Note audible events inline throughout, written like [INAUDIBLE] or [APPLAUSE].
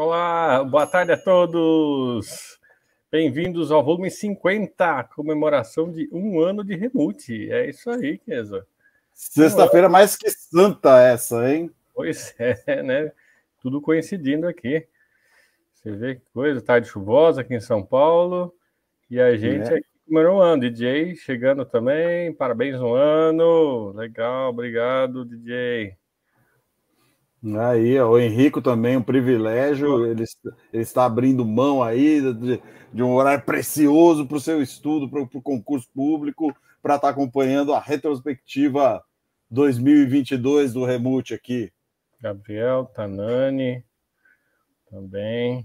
Olá, boa tarde a todos. Bem-vindos ao volume 50, comemoração de um ano de Remute. É isso aí, Kesa. Sexta-feira mais que santa essa, hein? Pois [LAUGHS] é, né? Tudo coincidindo aqui. Você vê que coisa, tarde chuvosa aqui em São Paulo. E a gente é. aqui comemorou um ano. DJ chegando também, parabéns um ano. Legal, obrigado, DJ. Aí, ó, o Henrico também, um privilégio. Ele, ele está abrindo mão aí de, de um horário precioso para o seu estudo, para o concurso público, para estar tá acompanhando a retrospectiva 2022 do Remute aqui. Gabriel, Tanani, também.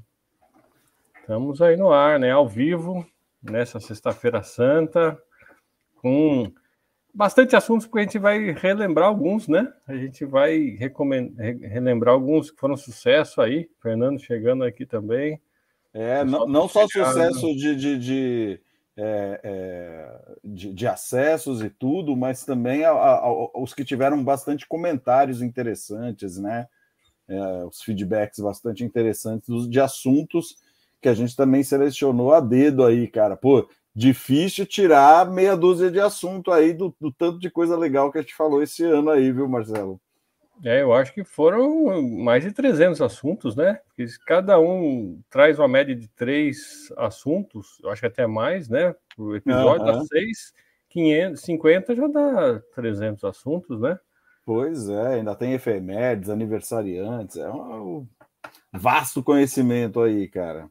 Estamos aí no ar, né? Ao vivo, nessa Sexta-feira Santa, com bastante assuntos, porque a gente vai relembrar alguns, né? A gente vai relembrar alguns que foram sucesso aí. Fernando chegando aqui também. É, não, tá não só sucesso de, de, de, é, é, de, de, acessos e tudo, mas também a, a, os que tiveram bastante comentários interessantes, né? É, os feedbacks bastante interessantes de assuntos que a gente também selecionou a dedo aí, cara. Pô, difícil tirar meia dúzia de assunto aí do, do, tanto de coisa legal que a gente falou esse ano aí, viu, Marcelo? É, eu acho que foram mais de 300 assuntos, né? Porque cada um traz uma média de três assuntos, eu acho que até mais, né? O episódio uhum. dá seis, 50 já dá 300 assuntos, né? Pois é, ainda tem efemérides, aniversariantes, é um vasto conhecimento aí, cara.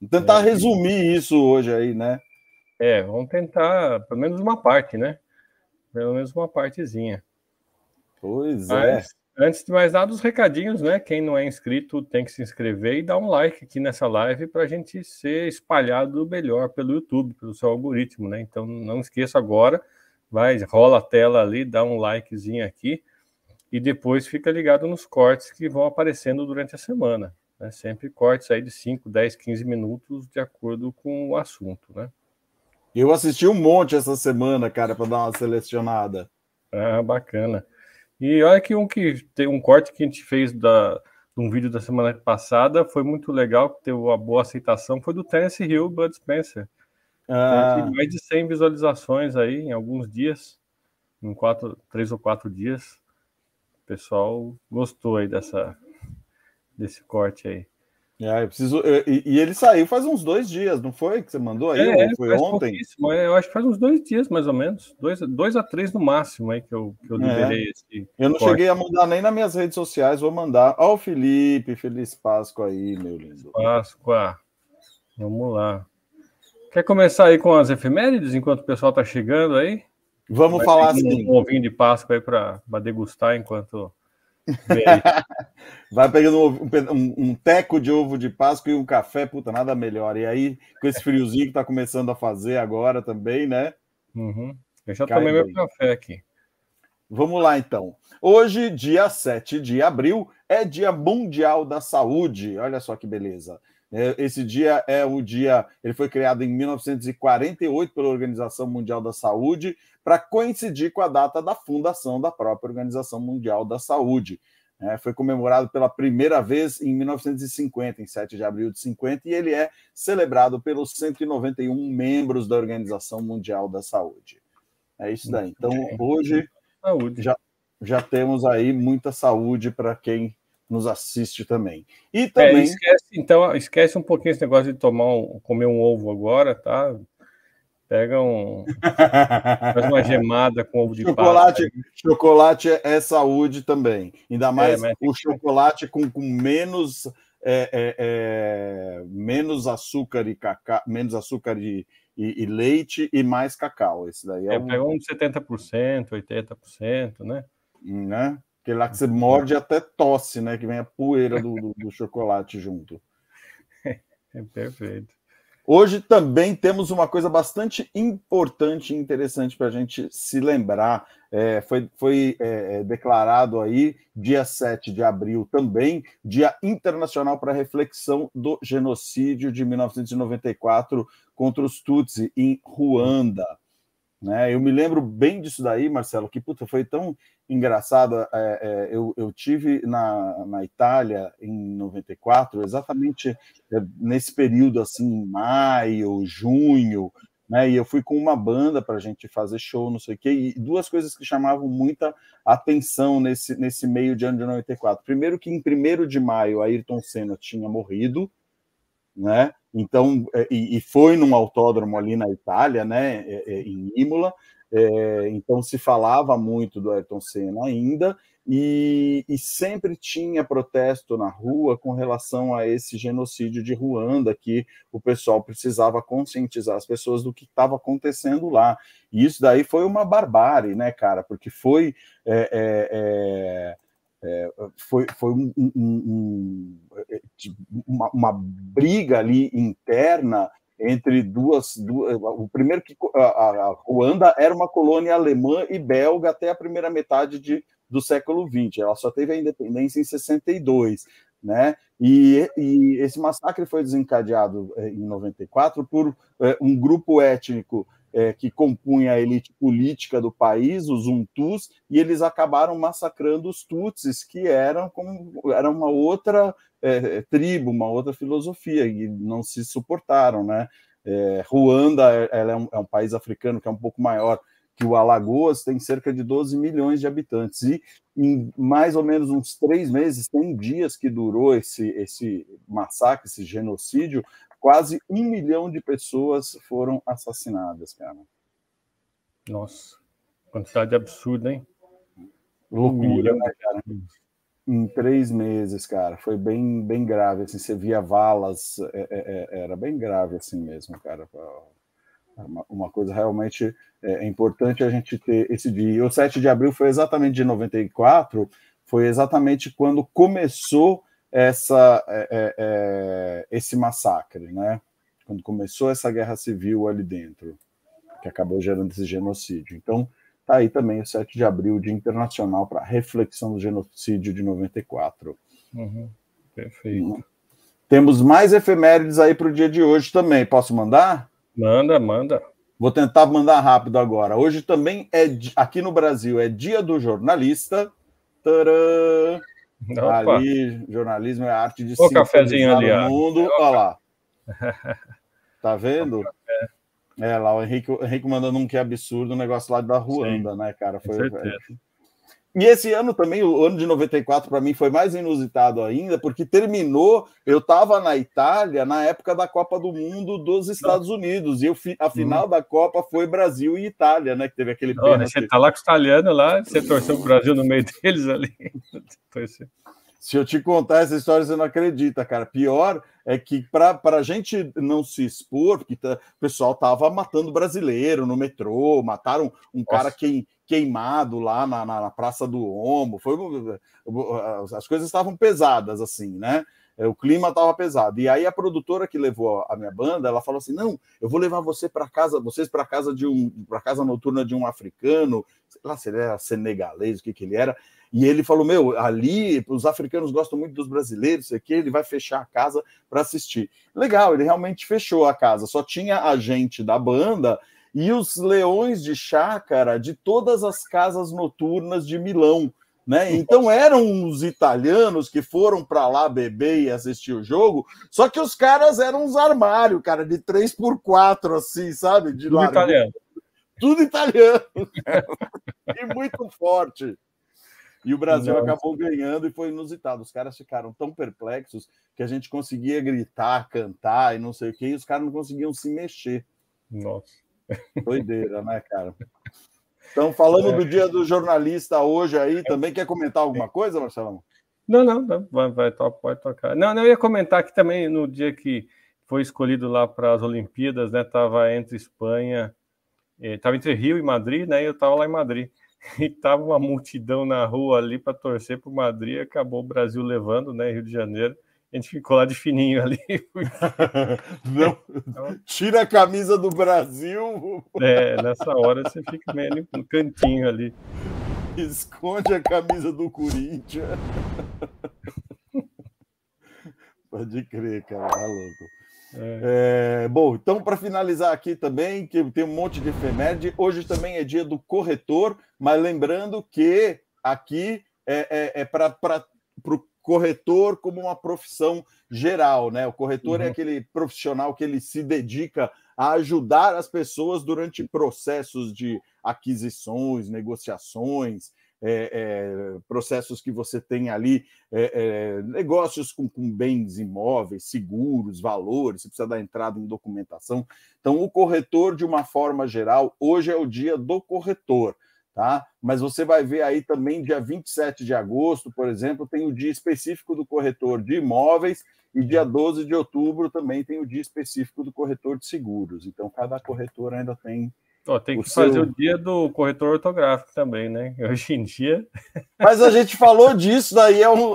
Vou tentar é, resumir isso hoje aí, né? É, vamos tentar pelo menos uma parte, né? Pelo menos uma partezinha. Pois é. Mas, é. Antes de mais nada, os recadinhos, né? Quem não é inscrito tem que se inscrever e dar um like aqui nessa live para a gente ser espalhado melhor pelo YouTube, pelo seu algoritmo, né? Então não esqueça agora, vai, rola a tela ali, dá um likezinho aqui e depois fica ligado nos cortes que vão aparecendo durante a semana. Né? Sempre cortes aí de 5, 10, 15 minutos de acordo com o assunto, né? Eu assisti um monte essa semana, cara, para dar uma selecionada. Ah, bacana. E olha que um que tem um corte que a gente fez da um vídeo da semana passada foi muito legal, que teve uma boa aceitação, foi do Tennessee Hill Bud Spencer. Ah. Mais de 100 visualizações aí em alguns dias, em quatro, três ou quatro dias. O pessoal gostou aí dessa, desse corte aí. É, eu preciso. e, e, ele saiu faz uns dois dias, não foi? Que você mandou aí? É, é foi ontem? É, eu acho que faz uns dois dias, mais ou menos. Dois, dois a três no máximo aí que eu, que eu é. liberei é. esse. Eu não corte. cheguei a mandar nem nas minhas redes sociais, vou mandar. Ó, o Felipe, feliz Páscoa aí, meu lindo. Páscoa. Vamos lá. Quer começar aí com as efemérides enquanto o pessoal tá chegando aí? Vamos Vai falar assim. Um ovinho de Páscoa aí para degustar enquanto Vai pegando um, um, um, teco de ovo de Páscoa e um café, puta, nada melhor. E aí, com esse friozinho que tá começando a fazer agora também, né? Uhum. Eu já Cai tomei bem. meu café aqui. Vamos lá, então. Hoje, dia 7 de abril, é Dia Mundial da Saúde. Olha só que beleza. É, esse dia é o dia, ele foi criado em 1948 pela Organização Mundial da Saúde para coincidir com a data da fundação da própria Organização Mundial da Saúde. É, foi comemorado pela primeira vez em 1950, em 7 de abril de 50, e ele é celebrado pelos 191 membros da Organização Mundial da Saúde. É isso daí. Então, é. hoje saúde. Já, já temos aí muita saúde para quem nos assiste também. E é, também. É, esquece, então, esquece um pouquinho esse negócio de tomar um, comer um ovo agora, tá? Pega um. faz uma gemada com ovo de chocolate, pasta. Chocolate é saúde também. Ainda é, mais é, o chocolate com, com menos. É, é, menos açúcar e cacau, menos açúcar e, e, e, leite e mais cacau. Esse daí é, é um... pega uns 70%, 80%, né? Né? Aquele lá que você morde até tosse, né? Que vem a poeira do, do, do chocolate junto. [LAUGHS] É, perfeito. Hoje também temos uma coisa bastante importante e interessante para a gente se lembrar. É, foi foi é, é declarado aí, dia 7 de abril também, Dia Internacional para Reflexão do Genocídio de 1994 contra os Tutsi em Ruanda. Né? Eu me lembro bem disso daí, Marcelo, que puta, foi tão engraçado. É, é, eu, eu tive na, na Itália em 94, exatamente é, nesse período assim, maio, junho, né? E eu fui com uma banda para a gente fazer show, não sei o quê. E duas coisas que chamavam muita atenção nesse, nesse meio de ano de 94. Primeiro que em 1 de maio Ayrton Senna tinha morrido, né? Então, é, e, e foi num autódromo ali na Itália, né, é, é, em Imola, é, então se falava muito do Ayrton Senna ainda, e, e, sempre tinha protesto na rua com relação a esse genocídio de Ruanda, que o pessoal precisava conscientizar as pessoas do que estava acontecendo lá. E isso daí foi uma barbárie, né, cara? Porque foi. É, é, é, foi, foi um, um, um, tipo, uma, uma, briga ali interna entre duas, duas o primeiro que a, a, Ruanda era uma colônia alemã e belga até a primeira metade de, do século XX. Ela só teve a independência em 62, né? E, e esse massacre foi desencadeado eh, em 94 por eh, um grupo étnico eh, que compunha a elite política do país, os Hutus, e eles acabaram massacrando os Tutsis, que eram como era uma outra é, é, tribo, uma outra filosofia, e não se suportaram, né? É, Ruanda é, é um, é um país africano que é um pouco maior que o Alagoas, tem cerca de 12 milhões de habitantes, e em mais ou menos uns três meses, tem dias que durou esse, esse massacre, esse genocídio, quase um milhão de pessoas foram assassinadas, cara. Nossa, quantidade absurda, hein? Loucura, um né, cara? em três meses, cara. Foi bem, bem grave, assim, você via valas, é, é, é era bem grave assim mesmo, cara. Uma, uma coisa realmente é, é, importante a gente ter esse dia. o 7 de abril foi exatamente de 94, foi exatamente quando começou essa, é, é, esse massacre, né? Quando começou essa guerra civil ali dentro, que acabou gerando esse genocídio. Então, Está aí também o 7 de abril, Dia Internacional para Reflexão do Genocídio de 94. Uhum. Perfeito. Uhum. Temos mais efemérides aí para o dia de hoje também. Posso mandar? Manda, manda. Vou tentar mandar rápido agora. Hoje também é aqui no Brasil é Dia do Jornalista. Tcharam! Opa. Ali, jornalismo é a arte de o cafezinho ali, no mundo. Olha lá. [LAUGHS] Tá vendo? O é, lá o Henrique, o Henrique mandando um que é absurdo, um negócio lá da Ruanda, Sim, né, cara? Foi, e esse ano também, o ano de 94, para mim foi mais inusitado ainda, porque terminou. Eu estava na Itália na época da Copa do Mundo dos tá. Estados Não. Unidos, e eu, a uhum. final hum. da Copa foi Brasil e Itália, né? Que teve aquele. Não, né, você tá lá com os italianos lá, você torceu o Brasil no meio [LAUGHS] deles ali. Se eu te contar essa história, você não acredita, cara. Pior é que para a gente não se expor, porque tá, o pessoal tava matando brasileiro no metrô, mataram um cara queimado lá na, na, na Praça do Homo. Foi, as coisas estavam pesadas, assim, né? É, o clima estava pesado. E aí a produtora que levou a minha banda, ela falou assim: "Não, eu vou levar você para casa, vocês para casa de um para casa noturna de um africano, sei lá se ele era senegalês, o que que ele era". E ele falou: "Meu, ali os africanos gostam muito dos brasileiros, sei que ele vai fechar a casa para assistir". Legal, ele realmente fechou a casa. Só tinha a gente da banda e os leões de chácara de todas as casas noturnas de Milão né? Então eram uns italianos que foram para lá beber e assistir o jogo, só que os caras eram uns armários, cara, de 3 por 4 assim, sabe? De Tudo italiano. Tudo italiano. e muito forte. E o Brasil Nossa. acabou ganhando e foi inusitado. Os caras ficaram tão perplexos que a gente conseguia gritar, cantar e não sei o quê, e os caras não conseguiam se mexer. Nossa. Doideira, né, cara? Então, falando é. do dia do jornalista hoje aí, é. também quer comentar alguma é. coisa, Marcelão? Não, não, não. Vai, vai, pode tocar. Não, não, eu ia comentar que também no dia que foi escolhido lá para as Olimpíadas, né? estava entre Espanha, estava eh, entre Rio e Madrid, né? E eu estava lá em Madrid. [LAUGHS] E tava uma multidão na rua ali para torcer para o Madrid, acabou o Brasil levando, né? Rio de Janeiro a gente ficou lá de fininho ali. [LAUGHS] Não, tira a camisa do Brasil. É, nessa hora você fica meio no cantinho ali. Esconde a camisa do Corinthians. [LAUGHS] Pode crer, cara, tá louco. É. É, bom, então para finalizar aqui também, que tem um monte de efeméride, hoje também é dia do corretor, mas lembrando que aqui é, é, é para o corretor como uma profissão geral, né? O corretor é uhum. é aquele profissional que ele se dedica a ajudar as pessoas durante processos de aquisições, negociações, é, é, processos que você tem ali, é, é, negócios com, com, bens imóveis, seguros, valores, você precisa dar entrada em documentação. Então, o corretor, de uma forma geral, hoje é o dia do corretor. Tá? Mas você vai ver aí também, dia 27 de agosto, por exemplo, tem o dia específico do corretor de imóveis, e dia 12 de outubro também tem o dia específico do corretor de seguros. Então, cada corretor ainda tem Oh, tem o que seu... fazer o dia do corretor ortográfico também, né? [LAUGHS] Hoje em dia. Mas a gente falou disso, daí é um, um,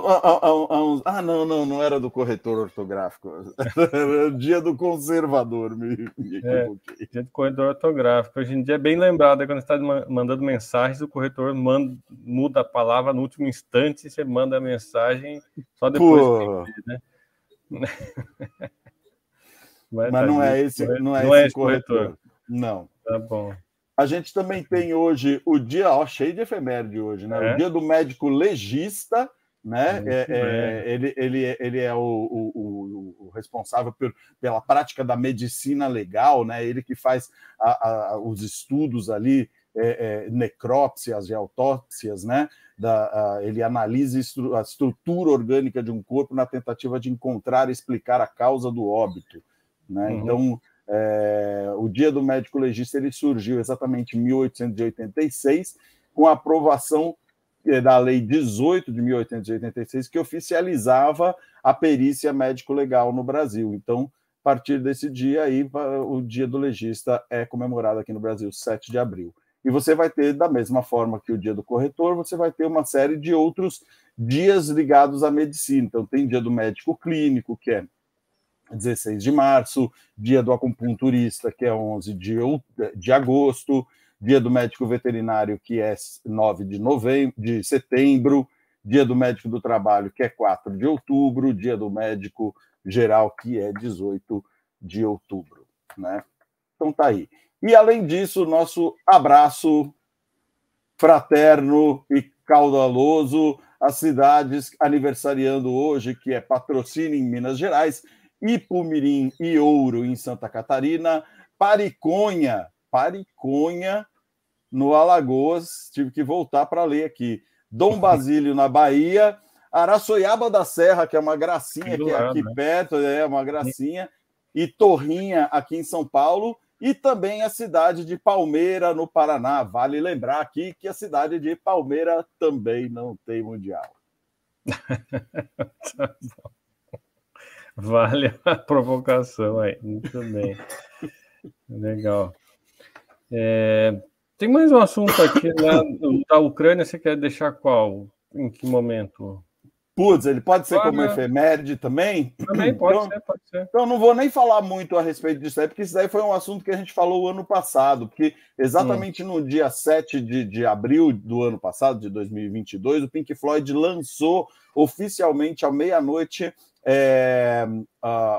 um, Ah, não, não, não era do corretor ortográfico. Era o dia do conservador, me, me é, dia do corretor ortográfico. Hoje em dia é bem lembrado, é quando você está mandando mensagens, o corretor manda, muda a palavra no último instante, você manda a mensagem só depois. Pô. Que, né? [LAUGHS] Mas, Mas tá não, gente, é esse, não é não esse, é não é esse corretor. corretor. Não. Tá bom. A gente também tem hoje o dia, ó, cheio de efeméride hoje, né? É? O dia do médico legista, né? É, é, ele, ele, ele é o, o, o, responsável por, pela prática da medicina legal, né? Ele que faz a, a, os estudos ali, é, é, necrópsias e autópsias, né? Da, a, ele analisa estru, a estrutura orgânica de um corpo na tentativa de encontrar e explicar a causa do óbito. Né? Uhum. Então, é, o Dia do Médico Legista ele surgiu exatamente em 1886, com a aprovação é, da Lei 18 de 1886, que oficializava a perícia médico-legal no Brasil. Então, a partir desse dia aí, o Dia do Legista é comemorado aqui no Brasil, 7 de abril. E você vai ter, da mesma forma que o Dia do Corretor, você vai ter uma série de outros dias ligados à medicina. Então, tem Dia do Médico Clínico, que é 16 de março, dia do acupunturista, que é 11 de, de agosto, dia do médico veterinário, que é 9 de, novembro, de setembro, dia do médico do trabalho, que é 4 de outubro, dia do médico geral, que é 18 de outubro. Né? Então tá aí. E além disso, nosso abraço fraterno e caudaloso às cidades aniversariando hoje, que é Patrocínio em Minas Gerais, Ipumirim e Ouro em Santa Catarina, Pariconha, Pariconha no Alagoas, tive que voltar para ler aqui. Dom [LAUGHS] Basílio na Bahia, Araçoiaba da Serra, que é uma gracinha que é aqui né? perto, é uma gracinha, e Torrinha aqui em São Paulo, e também a cidade de Palmeira no Paraná. Vale lembrar aqui que a cidade de Palmeira também não tem mundial. tá [LAUGHS] bom. [LAUGHS] Vale [LAUGHS] a provocação aí. Muito bem. Legal. É, tem mais um assunto aqui lá da Ucrânia. Você quer deixar qual? Em que momento? Putz, ele pode ser como efeméride também? Também pode então, ser, pode ser. Então, não vou nem falar muito a respeito disso aí, porque isso daí foi um assunto que a gente falou ano passado, porque exatamente hum. no dia 7 de, de abril do ano passado, de 2022, o Pink Floyd lançou oficialmente à meia-noite é,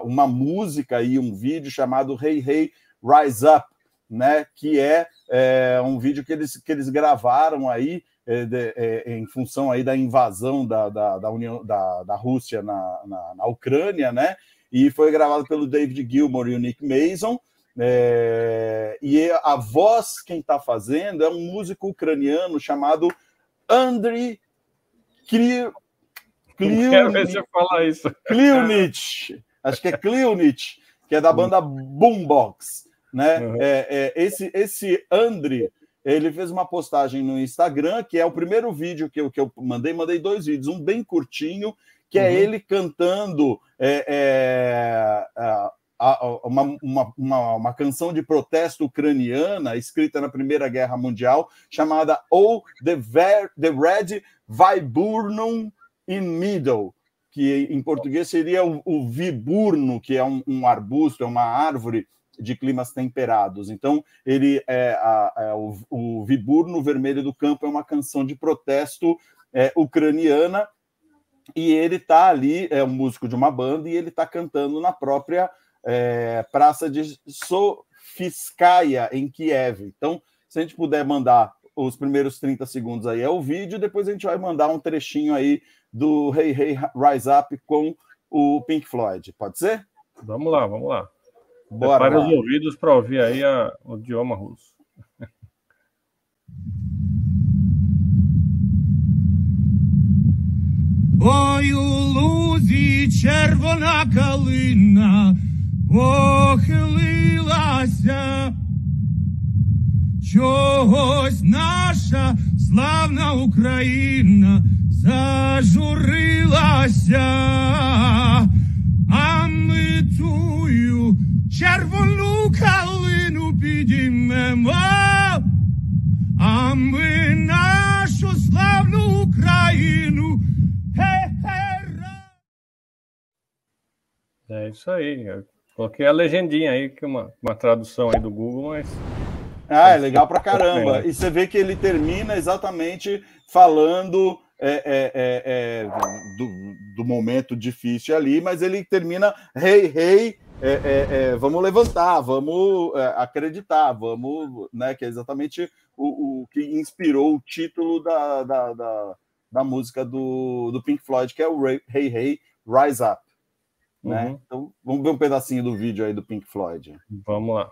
uma música e um vídeo chamado Hey Hey Rise Up, né? Que é, é um vídeo que eles, que eles gravaram aí é, de, é, em função aí da invasão da, da, da União da, da Rússia na, na, na, Ucrânia, né? E foi gravado pelo David Gilmour e o Nick Mason. É, e a voz quem está fazendo é um músico ucraniano chamado Andriy Kir Clio, quero ver você falar isso. Clionich, acho que é Clionich, que é da banda Boombox, né? Uhum. É, é, esse, esse Andre, ele fez uma postagem no Instagram, que é o primeiro vídeo que eu, que eu mandei, mandei dois vídeos, um bem curtinho, que é uhum. é ele cantando é, é a, uma, uma, uma, uma, canção de protesto ucraniana escrita na Primeira Guerra Mundial, chamada Oh the, Ver, the Red Viburnum in middle, que em português seria o, o viburno, que é um, um, arbusto, é uma árvore de climas temperados. Então, ele é, a, é o, o, viburno vermelho do campo é uma canção de protesto é, ucraniana e ele está ali, é um músico de uma banda, e ele está cantando na própria é, praça de Sofiskaya, em Kiev. Então, se a gente puder mandar os primeiros 30 segundos aí é o vídeo, depois a gente vai mandar um trechinho aí do Hey Hey Rise Up com o Pink Floyd. Pode ser? Vamos lá, vamos lá. Bora Prepare lá. os ouvidos para ouvir aí a, o idioma russo. Ой, у лузі червона калина похилилася, чогось наша славна Україна зажурилася, а ми тую червону калину підіймемо, а ми нашу славну Україну. É isso aí, eu coloquei a legendinha aí, que é uma, uma tradução aí do Google, mas ah, é legal pra tá caramba. Né? E você vê que ele termina exatamente falando é é, é, é, do, do, momento difícil ali, mas ele termina rei, hey, rei, hey, é, vamos levantar, vamos acreditar, vamos, né? Que é exatamente o, o que inspirou o título da, da, da, da, música do, do Pink Floyd, que é o Rei hey, Rise Up. Né? Uhum. Então, vamos ver um pedacinho do vídeo aí do Pink Floyd. Vamos lá.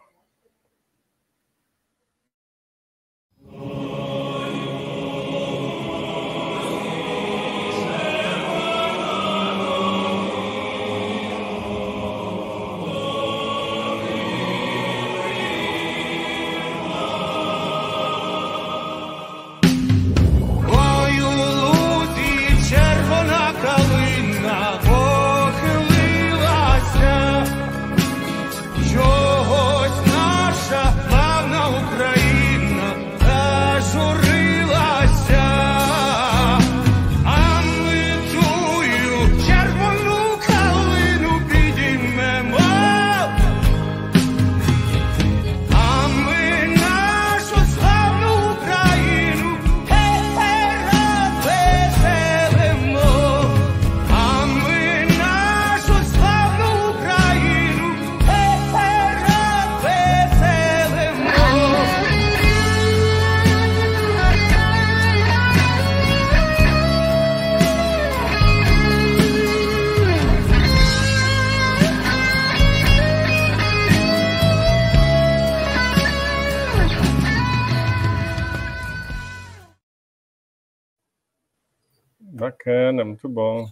bacana, muito bom.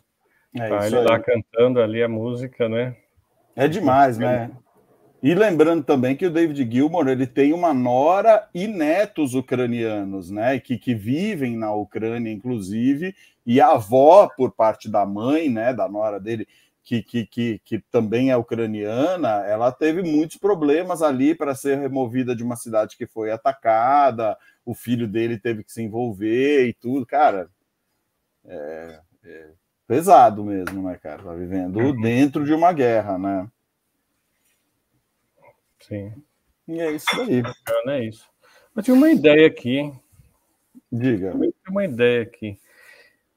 É tá, ele tá aí. lá cantando ali a música, né? É demais, né? E lembrando também que o David Gilmour ele tem uma nora e netos ucranianos, né? Que, que vivem na Ucrânia, inclusive, e a avó, por parte da mãe, né? Da nora dele, que, que, que, que também é ucraniana, ela teve muitos problemas ali para ser removida de uma cidade que foi atacada, o filho dele teve que se envolver e tudo. Cara, é, é pesado mesmo, né, cara? Tá vivendo uhum. dentro de uma guerra, né? Sim. E é isso aí. É, é isso. Eu tinha uma ideia aqui, Diga. Eu tinha uma ideia aqui.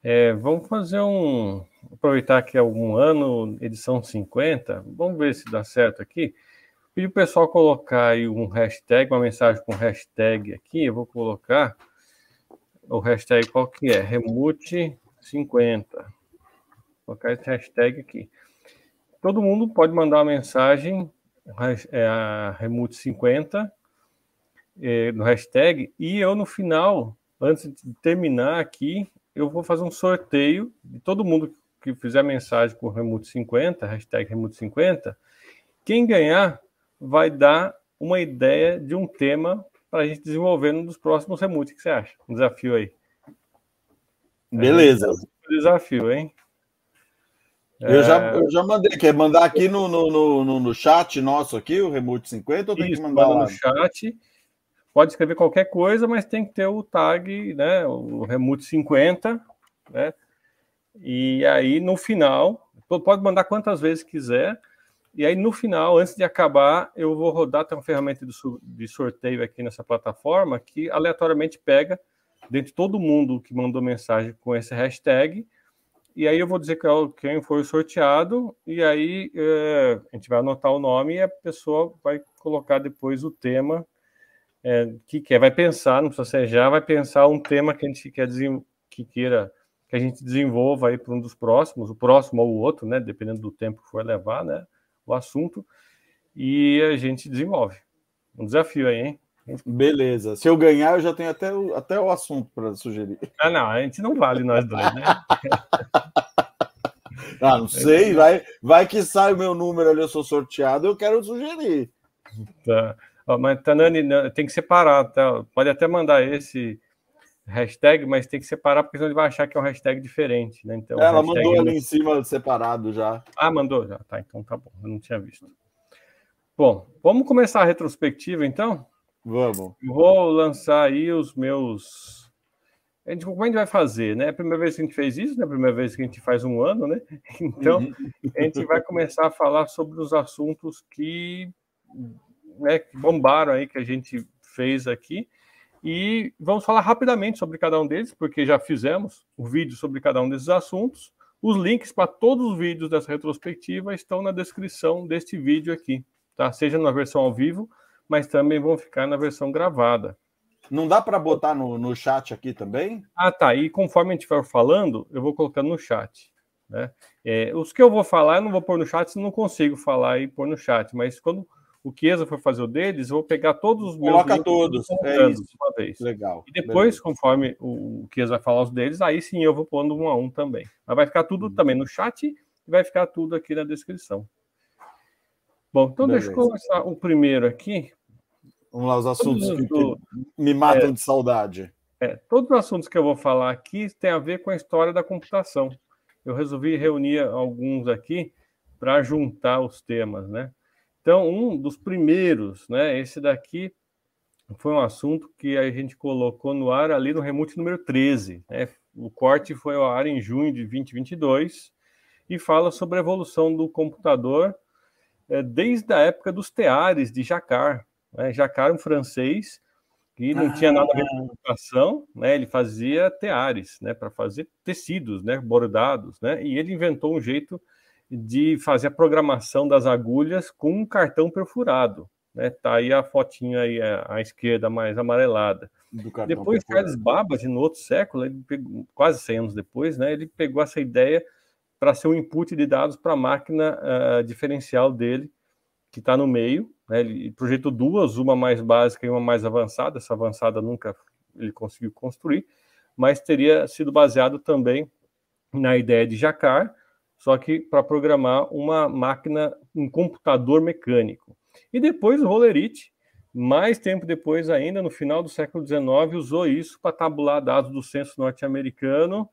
É, vamos fazer um. Aproveitar que é algum ano, edição 50. Vamos ver se dá certo aqui. Pedir o pessoal colocar aí um hashtag, uma mensagem com hashtag aqui. Eu vou colocar. O hashtag qual que é? Remute 50. Vou colocar esse hashtag aqui. Todo mundo pode mandar uma mensagem, é, remute 50, é, no hashtag, e eu no final, antes de terminar aqui, eu vou fazer um sorteio de todo mundo que fizer mensagem com remute 50, hashtag remute 50, quem ganhar vai dar uma ideia de um tema para a gente desenvolver dos próximos remotes O que você acha? Um desafio aí. Beleza. É, desafio, hein? Eu, é... já, eu já mandei. Quer mandar aqui no, no, no, no chat nosso aqui, o Remote 50, ou tem Isso, que mandar manda lá? no chat? Pode escrever qualquer coisa, mas tem que ter o tag, né? O Remote 50, né? E aí, no final, pode mandar quantas vezes quiser. E aí, no final, antes de acabar, eu vou rodar até uma ferramenta de sorteio aqui nessa plataforma que aleatoriamente pega dentro de todo mundo que mandou mensagem com esse hashtag. E aí eu vou dizer quem foi sorteado, e aí é, a gente vai anotar o nome e a pessoa vai colocar depois o tema é, que quer. Vai pensar, não precisa ser já, vai pensar um tema que a gente quer que queira que a gente desenvolva aí para um dos próximos, o próximo ou o outro, né? Dependendo do tempo que for levar, né? o assunto e a gente desenvolve. Um desafio aí, hein? Beleza. Se eu ganhar, eu já tenho até o, até o assunto para sugerir. Ah, não, a gente não vale nós dois, né? [LAUGHS] ah, não sei, vai, vai que sai o meu número ali, eu sou sorteado, eu quero sugerir. Tá. Mas, Tanani, tem que separar, tá? Pode até mandar esse hashtag, mas tem que separar, porque senão ele vai achar que é um hashtag diferente, né? Então, é, Ela hashtag... mandou ali em cima separado já. Ah, mandou já. Tá, então tá bom. Eu não tinha visto. Bom, vamos começar a retrospectiva, então? Vamos. vou lançar aí os meus. A gente, como a gente vai fazer, né? É a primeira vez que a gente fez isso, né? É a primeira vez que a gente faz um ano, né? [LAUGHS] Então, uhum. a gente vai começar a falar sobre os assuntos que, né, que bombaram aí, que a gente fez aqui. E vamos falar rapidamente sobre cada um deles, porque já fizemos o vídeo sobre cada um desses assuntos. Os links para todos os vídeos dessa retrospectiva estão na descrição deste vídeo aqui, tá? Seja na versão ao vivo, mas também vão ficar na versão gravada. Não dá para botar no, no chat aqui também? Ah, tá. E conforme a gente for falando, eu vou colocando no chat. Né? É, os que eu vou falar, eu não vou pôr no chat, se não consigo falar e pôr no chat, mas quando o Chiesa for fazer o deles, eu vou pegar todos os meus. Coloca todos, é isso. Uma vez. Legal. E depois, beleza. conforme o Chiesa vai falar os deles, aí sim eu vou pondo um a um também. Mas vai ficar tudo uhum. também no chat e vai ficar tudo aqui na descrição. Bom, então beleza. deixa eu começar o primeiro aqui. Vamos lá, os assuntos que, do... me matam é, de saudade. É, todos os assuntos que eu vou falar aqui têm a ver com a história da computação. Eu resolvi reunir alguns aqui para juntar os temas, né? Então, um dos primeiros, né? Esse daqui foi um assunto que a gente colocou no ar ali no remute número 13. Né? O corte foi ao ar em junho de 2022 e fala sobre a evolução do computador é, desde a época dos teares de Jacquard. Né? Jacquard, um francês, que não ah. tinha nada a ver com computação, né? ele fazia teares né? para fazer tecidos né? bordados, né? e ele inventou um jeito de fazer a programação das agulhas com um cartão perfurado. Né? Tá aí a fotinha aí à, esquerda mais amarelada. depois perfurado. Charles Babbage, no outro século, ele pegou, quase 100 anos depois, né? ele pegou essa ideia para ser um input de dados para a máquina uh, diferencial dele, que está no meio. Né? Ele projetou duas, uma mais básica e uma mais avançada. Essa avançada nunca ele conseguiu construir, mas teria sido baseado também na ideia de Jacquard, só que para programar uma máquina, um computador mecânico. E depois o Rolerite, mais tempo depois ainda, no final do século XIX, usou isso para tabular dados do censo norte-americano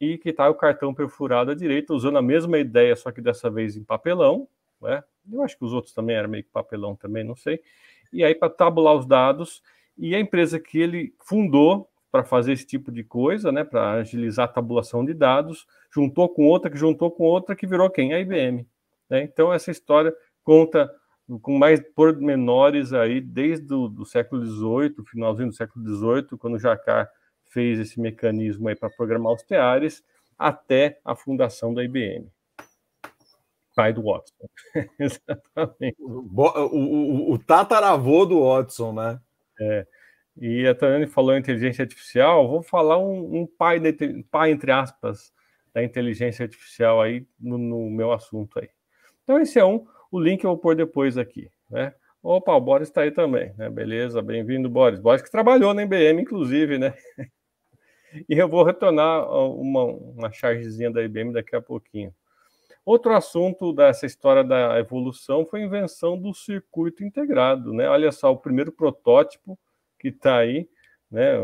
e que está o cartão perfurado à direita, usando a mesma ideia, só que dessa vez em papelão, né? Eu acho que os outros também eram meio que papelão também, não sei. E aí para tabular os dados e a empresa que ele fundou para fazer esse tipo de coisa, né, para agilizar a tabulação de dados, juntou com outra, que juntou com outra, que virou quem? A IBM. Né? Então, essa história conta com mais pormenores aí desde o século XVIII, finalzinho do século XVIII, quando Jacquard fez esse mecanismo aí para programar os teares, até a fundação da IBM. Pai do Watson. [LAUGHS] Exatamente. O, o, o, tataravô do Watson, né? É. E a Taniane falou inteligência artificial, vou falar um, um pai, de, pai, entre aspas, da inteligência artificial aí no, no, meu assunto aí. Então esse é um, o link eu vou pôr depois aqui, né? Opa, o Boris está aí também, né? Beleza, bem-vindo, Boris. Boris que trabalhou na IBM, inclusive, né? [LAUGHS] E eu vou retornar uma, uma chargezinha da IBM daqui a pouquinho. Outro assunto dessa história da evolução foi a invenção do circuito integrado, né? Olha só, o primeiro protótipo que está aí, né?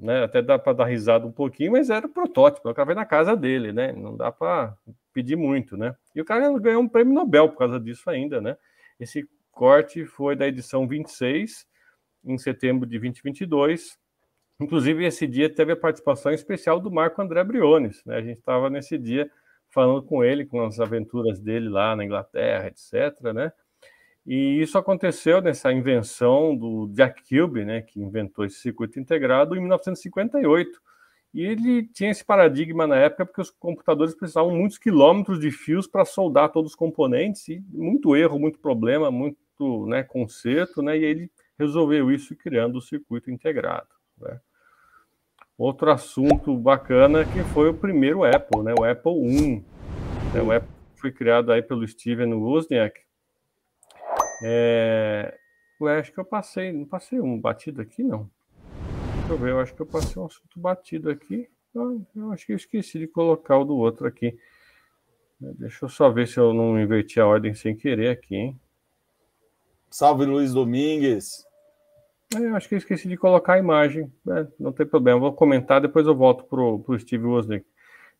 né? Até dá para dar risada um pouquinho, mas era o protótipo, o cara vai na casa dele, né? Não dá para pedir muito, né? E o cara ganhou um prêmio Nobel por causa disso ainda, né? Esse corte foi da edição 26, em setembro de 2022. Inclusive, esse dia teve a participação especial do Marco André Briones, né? A gente estava nesse dia falando com ele, com as aventuras dele lá na Inglaterra, etc, né? E isso aconteceu nessa invenção do Jack Kilby, né, que inventou esse circuito integrado em 1958. E ele tinha esse paradigma na época porque os computadores precisavam muitos quilômetros de fios para soldar todos os componentes, e muito erro, muito problema, muito né, conserto, né, e ele resolveu isso criando o circuito integrado. Né. Outro assunto bacana que foi o primeiro Apple, né, o Apple I. Né, o Apple foi criado aí pelo Steven Wozniak, é... Ué, acho que eu passei. Não passei um batido aqui, não. Deixa eu ver, eu acho que eu passei um assunto batido aqui. Eu, acho que eu esqueci de colocar o do outro aqui. É, deixa eu só ver se eu não inverti a ordem sem querer aqui, hein? Salve Luiz Domingues. É, acho que eu esqueci de colocar a imagem. É, não tem problema, vou comentar, depois eu volto para o Steve Wozniak.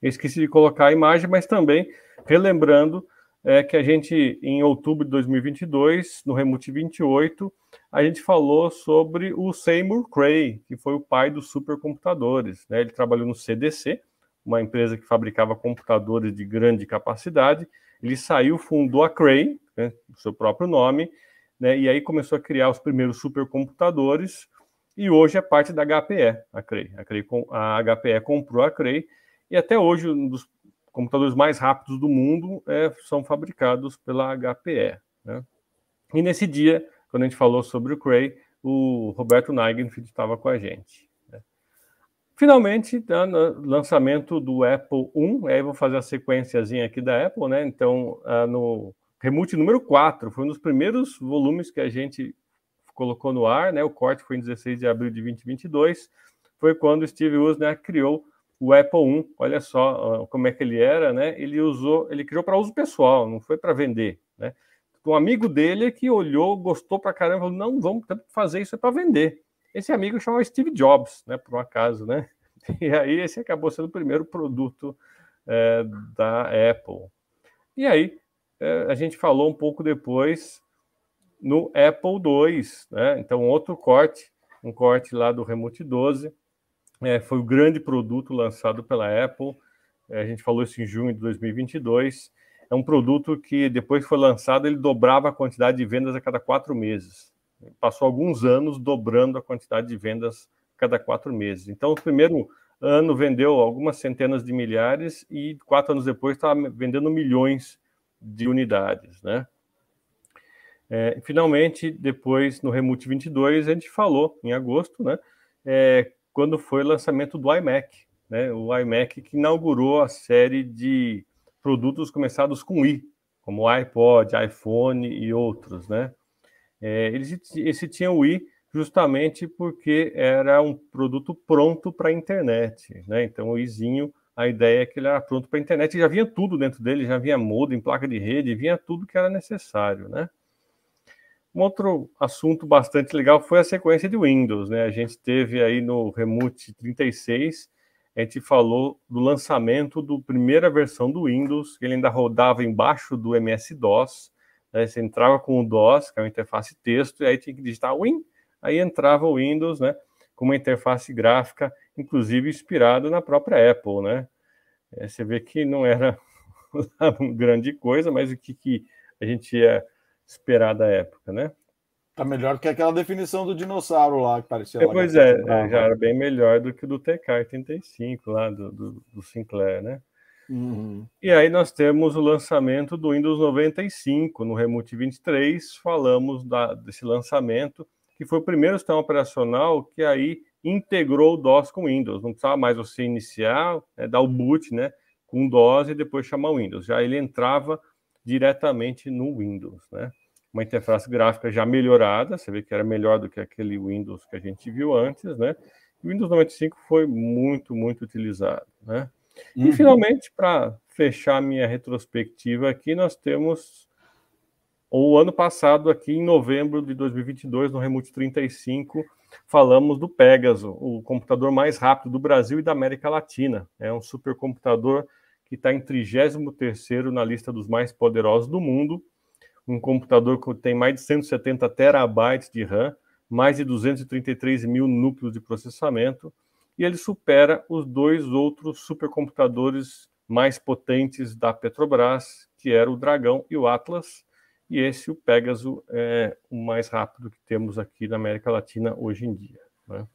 esqueci de colocar a imagem, mas também, relembrando, é que a gente, em outubro de 2022, no Remote 28, a gente falou sobre o Seymour Cray, que foi o pai dos supercomputadores. Né? Ele trabalhou no CDC, uma empresa que fabricava computadores de grande capacidade. Ele saiu, fundou a Cray, né? o seu próprio nome, né? e aí começou a criar os primeiros supercomputadores, e hoje é parte da HPE, a Cray. A, Cray, a HPE comprou a Cray, e até hoje um dos computadores mais rápidos do mundo é, são fabricados pela HPE. Né? E nesse dia, quando a gente falou sobre o Cray, o Roberto Nagin estava com a gente. Né? Finalmente, tá, lançamento do Apple 1, aí vou fazer a sequenciazinha aqui da Apple, né? Então, ah, no Remute número 4, foi um dos primeiros volumes que a gente colocou no ar, né? O corte foi em 16 de abril de 2022, foi quando Steve Wozniak criou o Apple I, olha só como é que ele era, né? Ele usou, ele criou para uso pessoal, não foi para vender, né? Um amigo dele é que olhou, gostou para caramba, falou, não, vamos fazer isso é para vender. Esse amigo chamava Steve Jobs, né? Por um acaso, né? [LAUGHS] E aí esse acabou sendo o primeiro produto é, da Apple. E aí é, a gente falou um pouco depois no Apple II, né? Então outro corte, um corte lá do Remote 12 é, foi o grande produto lançado pela Apple. É, a gente falou isso em junho de 2022. É um produto que depois que foi lançado, ele dobrava a quantidade de vendas a cada quatro meses. Passou alguns anos dobrando a quantidade de vendas a cada quatro meses. Então, o primeiro ano vendeu algumas centenas de milhares e quatro anos depois estava vendendo milhões de unidades, né? É, finalmente, depois no Remute 22, a gente falou em agosto, né? É, quando foi o lançamento do iMac, né? O iMac que inaugurou a série de produtos começados com i, como iPod, iPhone e outros, né? É, eles, esse tinha o i justamente porque era um produto pronto para a internet, né? Então o izinho, a ideia é que ele era pronto para a internet, já vinha tudo dentro dele, já vinha modem, placa de rede, vinha tudo que era necessário, né? Um outro assunto bastante legal foi a sequência de Windows, né? A gente teve aí no Remute 36, a gente falou do lançamento da primeira versão do Windows, ele ainda rodava embaixo do MS-DOS, né? você entrava com o DOS, que é uma interface texto, e aí tinha que digitar Win, aí entrava o Windows, né? Com uma interface gráfica, inclusive inspirada na própria Apple, né? É, você vê que não era [LAUGHS] grande coisa, mas o que, que a gente ia esperar da época, né? Tá melhor que aquela definição do dinossauro lá que parecia. É, pois é, é, já era bem melhor do que do TK85 lá do, do, do Sinclair, né? Uhum. E aí nós temos o lançamento do Windows 95 no Remote 23. Falamos da, desse lançamento que foi o primeiro sistema operacional que aí integrou o DOS com o Windows. Não precisava mais você iniciar, né, dar o boot, né, com DOS e depois chamar o Windows. Já ele entrava diretamente no Windows, né? Uma interface gráfica já melhorada, você vê que era melhor do que aquele Windows que a gente viu antes, né? O Windows 95 foi muito, muito utilizado, né? Uhum. E finalmente, para fechar minha retrospectiva aqui, nós temos o ano passado, aqui em novembro de 2022, no Remote 35, falamos do Pegasus, o computador mais rápido do Brasil e da América Latina. É um supercomputador computador que está em 33 na lista dos mais poderosos do mundo, um computador que tem mais de 170 terabytes de RAM, mais de 233 mil núcleos de processamento, e ele supera os dois outros supercomputadores mais potentes da Petrobras, que era o Dragão e o Atlas, e esse, o Pegasus, é o mais rápido que temos aqui na América Latina hoje em dia. Né?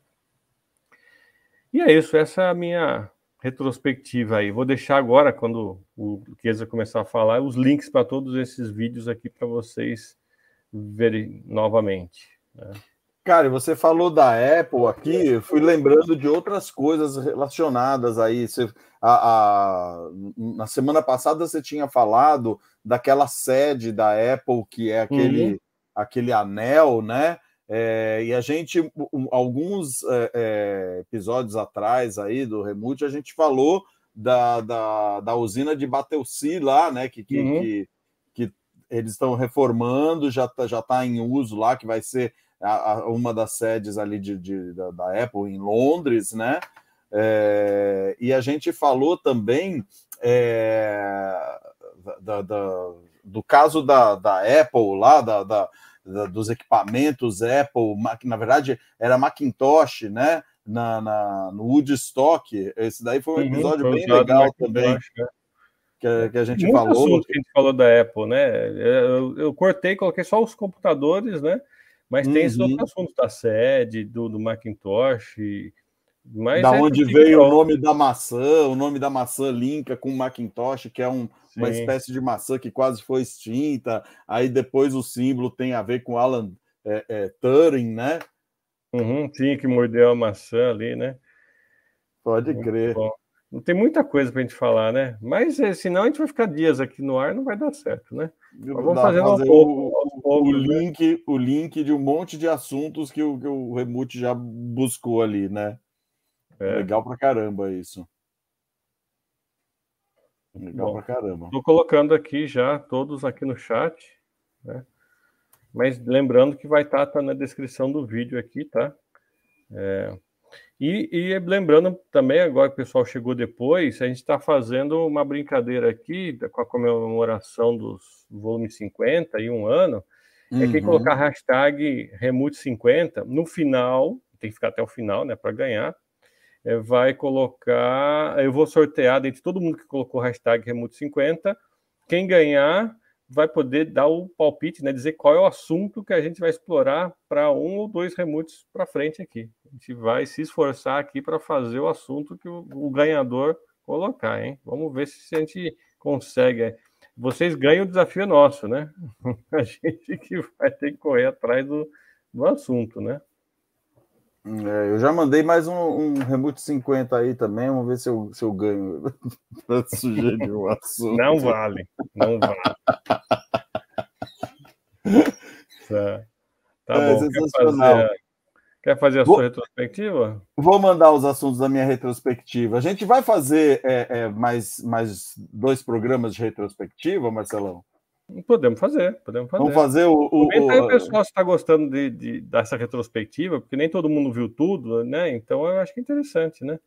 E é isso, essa é a minha retrospectiva aí. Vou deixar agora, quando o Luqueza começar a falar, os links para todos esses vídeos aqui para vocês verem novamente. Né? Cara, você falou da Apple aqui, eu fui lembrando de outras coisas relacionadas aí. Você, a, a, na semana passada você tinha falado daquela sede da Apple, que é aquele, uhum. aquele anel, né? É, e a gente, alguns é, é, episódios atrás aí do Remute, a gente falou da, da, da usina de Bateuci lá, né? Que, que, uhum. que, que, eles estão reformando, já está já tá em uso lá, que vai ser a, a, uma das sedes ali de, de da, da, Apple em Londres, né? É, e a gente falou também é, da, da, do caso da, da Apple lá, da da, dos equipamentos Apple, Mac, na verdade era Macintosh, né? Na, na, no Woodstock. Esse daí foi um episódio uhum, foi bem legal também. Né? Que, que, a gente Muito falou. Assunto que a gente falou da Apple, né? Eu, eu cortei, coloquei só os computadores, né? Mas uhum. tem os outros assuntos da sede, do, do Macintosh. Mas da é onde assim veio o nome da maçã, o nome da maçã linka com Macintosh, que é um, uma espécie de maçã que quase foi extinta. Aí depois o símbolo tem a ver com Alan é, é, Turing, né? Uhum, sim, que mordeu a maçã ali, né? Pode Muito crer. Não tem muita coisa para a gente falar, né? Mas eh, senão a gente vai ficar dias aqui no ar, não vai dar certo, né? Mas vamos Dá, fazer, fazer pouco, o, o, né? link, né? o link de um monte de assuntos que o, que o Remute já buscou ali, né? É. Legal para caramba isso. Legal Bom, pra caramba. Estou colocando aqui já todos aqui no chat, né? Mas lembrando que vai estar tá, tá, na descrição do vídeo aqui, tá? É, e, e, lembrando também, agora que o pessoal chegou depois, a gente está fazendo uma brincadeira aqui com a comemoração dos volume 50 e um ano. Uhum. É que uhum. colocar hashtag Remute50 no final, tem que ficar até o final, né, para ganhar é, vai colocar. Eu vou sortear de todo mundo que colocou hashtag Remoto50. Quem ganhar vai poder dar o palpite, né? Dizer qual é o assunto que a gente vai explorar para um ou dois remotes para frente aqui. A gente vai se esforçar aqui para fazer o assunto que o, o, ganhador colocar, hein? Vamos ver se a gente consegue. Vocês ganham o desafio nosso, né? [LAUGHS] A gente que vai ter que correr atrás do, do assunto, né? É, eu já mandei mais um, um Remute 50 aí também, vamos ver se eu, se eu ganho [LAUGHS] para sugerir o assunto. Não vale, não vale. tá, tá é, bom, Quer fazer, quer fazer a vou, sua retrospectiva? Vou mandar os assuntos da minha retrospectiva. A gente vai fazer é, é mais, mais dois programas de retrospectiva, Marcelão? Podemos fazer, podemos fazer. Vamos fazer o. o aí, pessoal, se está gostando de, de, dessa retrospectiva, porque nem todo mundo viu tudo, né? Então eu acho que é interessante, né?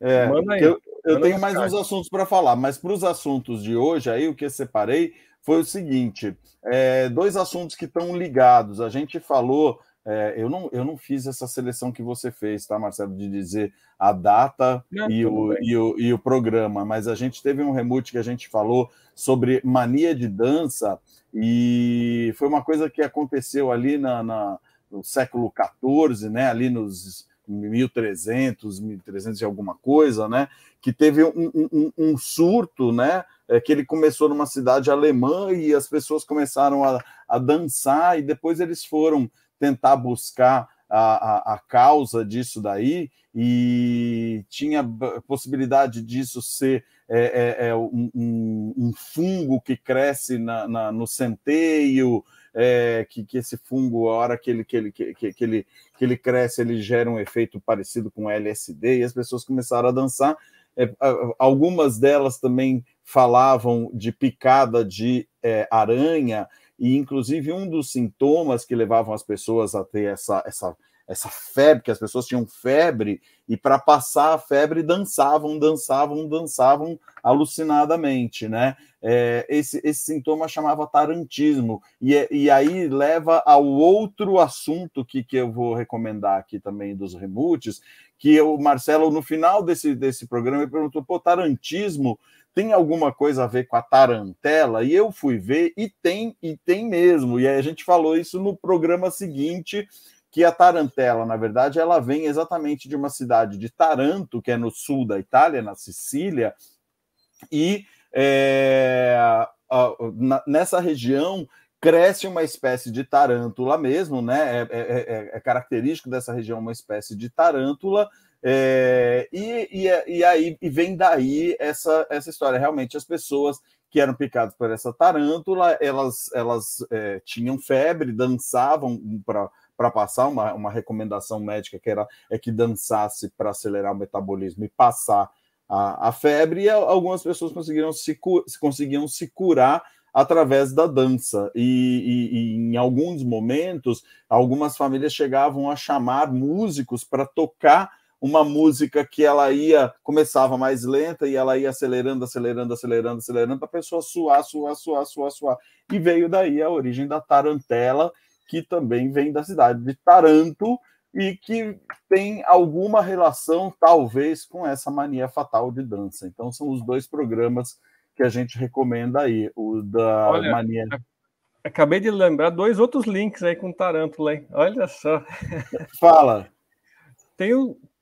É, manda aí. Eu, eu manda tenho mais uns assuntos para falar, mas para os assuntos de hoje, aí o que separei foi o seguinte: é, dois assuntos que estão ligados. A gente falou é, eu, não, eu não fiz essa seleção que você fez, tá, Marcelo, de dizer a data não, e, o, e, o, e o programa, mas a gente teve um remute que a gente falou sobre mania de dança e foi uma coisa que aconteceu ali na, na no século XIV, né, ali nos 1300, 1300 e alguma coisa, né, que teve um, um, um surto, né, é que ele começou numa cidade alemã e as pessoas começaram a, a dançar e depois eles foram tentar buscar a, a, a, causa disso daí e tinha possibilidade disso ser é, é, é, um, um, um, fungo que cresce na, na, no centeio, é, que, que, esse fungo, a hora que ele, que, ele, que, que, ele, que ele cresce, ele gera um efeito parecido com LSD, e as pessoas começaram a dançar. É, algumas delas também falavam de picada de é, aranha, e, inclusive, um dos sintomas que levavam as pessoas a ter essa, essa, essa febre, que as pessoas tinham febre, e para passar a febre dançavam, dançavam, dançavam alucinadamente, né? É, esse, esse sintoma chamava tarantismo, e, é, e aí leva ao outro assunto que, que eu vou recomendar aqui também dos remutes, que o Marcelo, no final desse, desse programa, ele perguntou, pô, tarantismo tem alguma coisa a ver com a tarantela? E eu fui ver e tem, e tem mesmo. E a gente falou isso no programa seguinte, que a tarantela, na verdade, ela vem exatamente de uma cidade de Taranto, que é no sul da Itália, na Sicília, e é, nessa região cresce uma espécie de tarântula mesmo, né? É, é, é, é, é característico dessa região uma espécie de tarântula é, e, e, e, aí e vem daí essa, essa história. Realmente, as pessoas que eram picadas por essa tarântula, elas, elas é, tinham febre, dançavam para para passar uma, uma recomendação médica que era é que dançasse para acelerar o metabolismo e passar a, a febre e algumas pessoas conseguiram se, conseguiam se curar através da dança e, e, e em alguns momentos algumas famílias chegavam a chamar músicos para tocar uma música que ela ia começava mais lenta e ela ia acelerando, acelerando, acelerando, acelerando para a pessoa suar, suar, suar, suar, suar. E veio daí a origem da tarantela, que também vem da cidade de Taranto e que tem alguma relação talvez com essa mania fatal de dança. Então são os dois programas que a gente recomenda aí, o da Olha, mania é, Acabei de lembrar dois outros links aí com Tarântula, hein? Olha só. Fala. Tem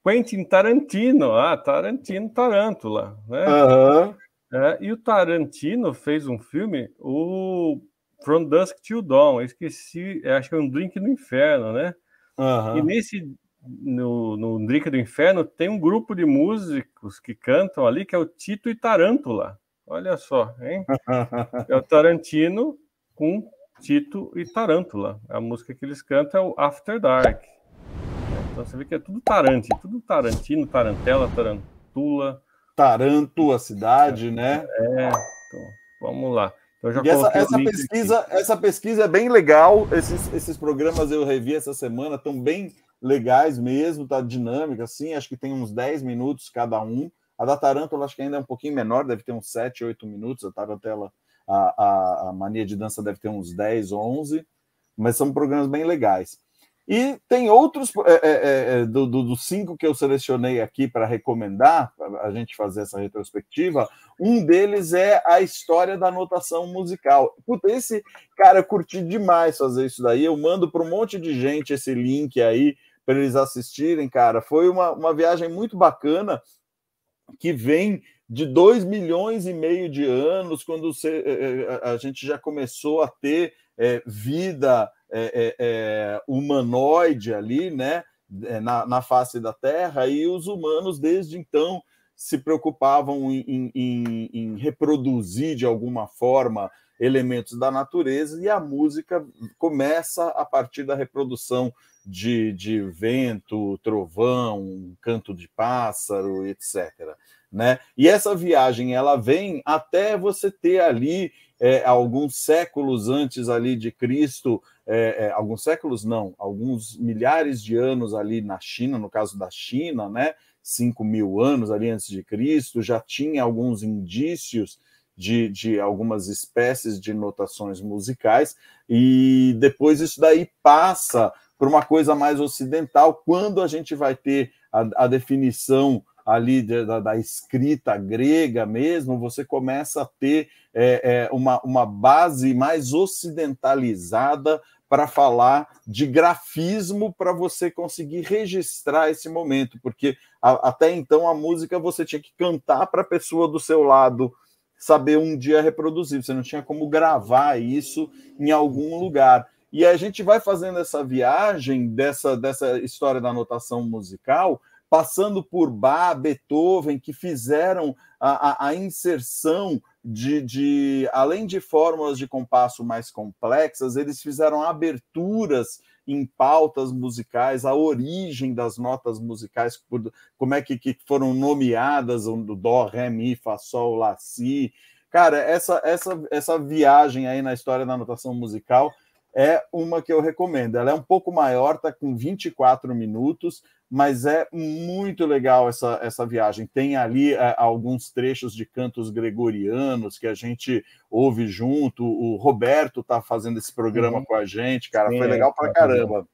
Quentin Tarantino, ah, Tarantino, Tarântula, né? Uhum. É, e o Tarantino fez um filme, o From Dusk Till Dawn, esqueci, é, acho que é um Drink no Inferno, né? Uhum. E nesse, no, no Drink do Inferno, tem um grupo de músicos que cantam ali, que é o Tito e Tarântula. Olha só, hein? é o Tarantino com Tito e Tarântula. A música que eles cantam é o After Dark. Então você vê que é tudo Tarante, tudo Tarantino, Tarantela, Tarantula. Taranto, a cidade, é, né? É, então, vamos lá. Então, essa, essa pesquisa, essa pesquisa é bem legal. Esses, esses programas eu revi essa semana, estão bem legais mesmo, tá dinâmica, assim. Acho que tem uns 10 minutos cada um. A da Tarântula acho que ainda é um pouquinho menor, deve ter uns 7, 8 minutos. A Tarantela, a, a, a Mania de Dança deve ter uns 10, 11. Mas são programas bem legais. E tem outros é é, é, é, do, do, dos cinco que eu selecionei aqui para recomendar, para a gente fazer essa retrospectiva. Um deles é a história da notação musical. Puta, esse cara, eu curti demais fazer isso daí. Eu mando para um monte de gente esse link aí para eles assistirem, cara. Foi uma, uma viagem muito bacana que vem de dois milhões e meio de anos, quando é, a gente já começou a ter é, vida é, é, é, humanoide ali, né? É, na, na, face da Terra, e os humanos, desde então, se preocupavam em, em, em reproduzir de alguma forma elementos da natureza, e a música começa a partir da reprodução de, de, vento, trovão, canto de pássaro, etc. Né? E essa viagem ela vem até você ter ali é, alguns séculos antes ali de Cristo, é, é, alguns séculos não, alguns milhares de anos ali na China, no caso da China, né, 5 mil anos ali antes de Cristo, já tinha alguns indícios de, de, algumas espécies de notações musicais, e depois isso daí passa para uma coisa mais ocidental, quando a gente vai ter a, a definição ali da, da, escrita grega mesmo, você começa a ter é, é, uma, uma base mais ocidentalizada para falar de grafismo para você conseguir registrar esse momento, porque a, até então a música você tinha que cantar para a pessoa do seu lado saber um dia reproduzir, você não tinha como gravar isso em algum lugar. E a gente vai fazendo essa viagem dessa, dessa história da notação musical passando por Bach, Beethoven, que fizeram a, a, a inserção de, de, além de fórmulas de compasso mais complexas, eles fizeram aberturas em pautas musicais, a origem das notas musicais, como é que, que foram nomeadas, do Dó, Ré, Mi, Fá, Sol, Lá, Si. Cara, essa, essa, essa viagem aí na história da notação musical é uma que eu recomendo. Ela é um pouco maior, tá com 24 minutos, mas é muito legal essa, essa viagem. Tem ali é, alguns trechos de cantos gregorianos que a gente ouve junto. O Roberto está fazendo esse programa uhum. com a gente, cara. Sim, Foi é, legal é, pra tá caramba.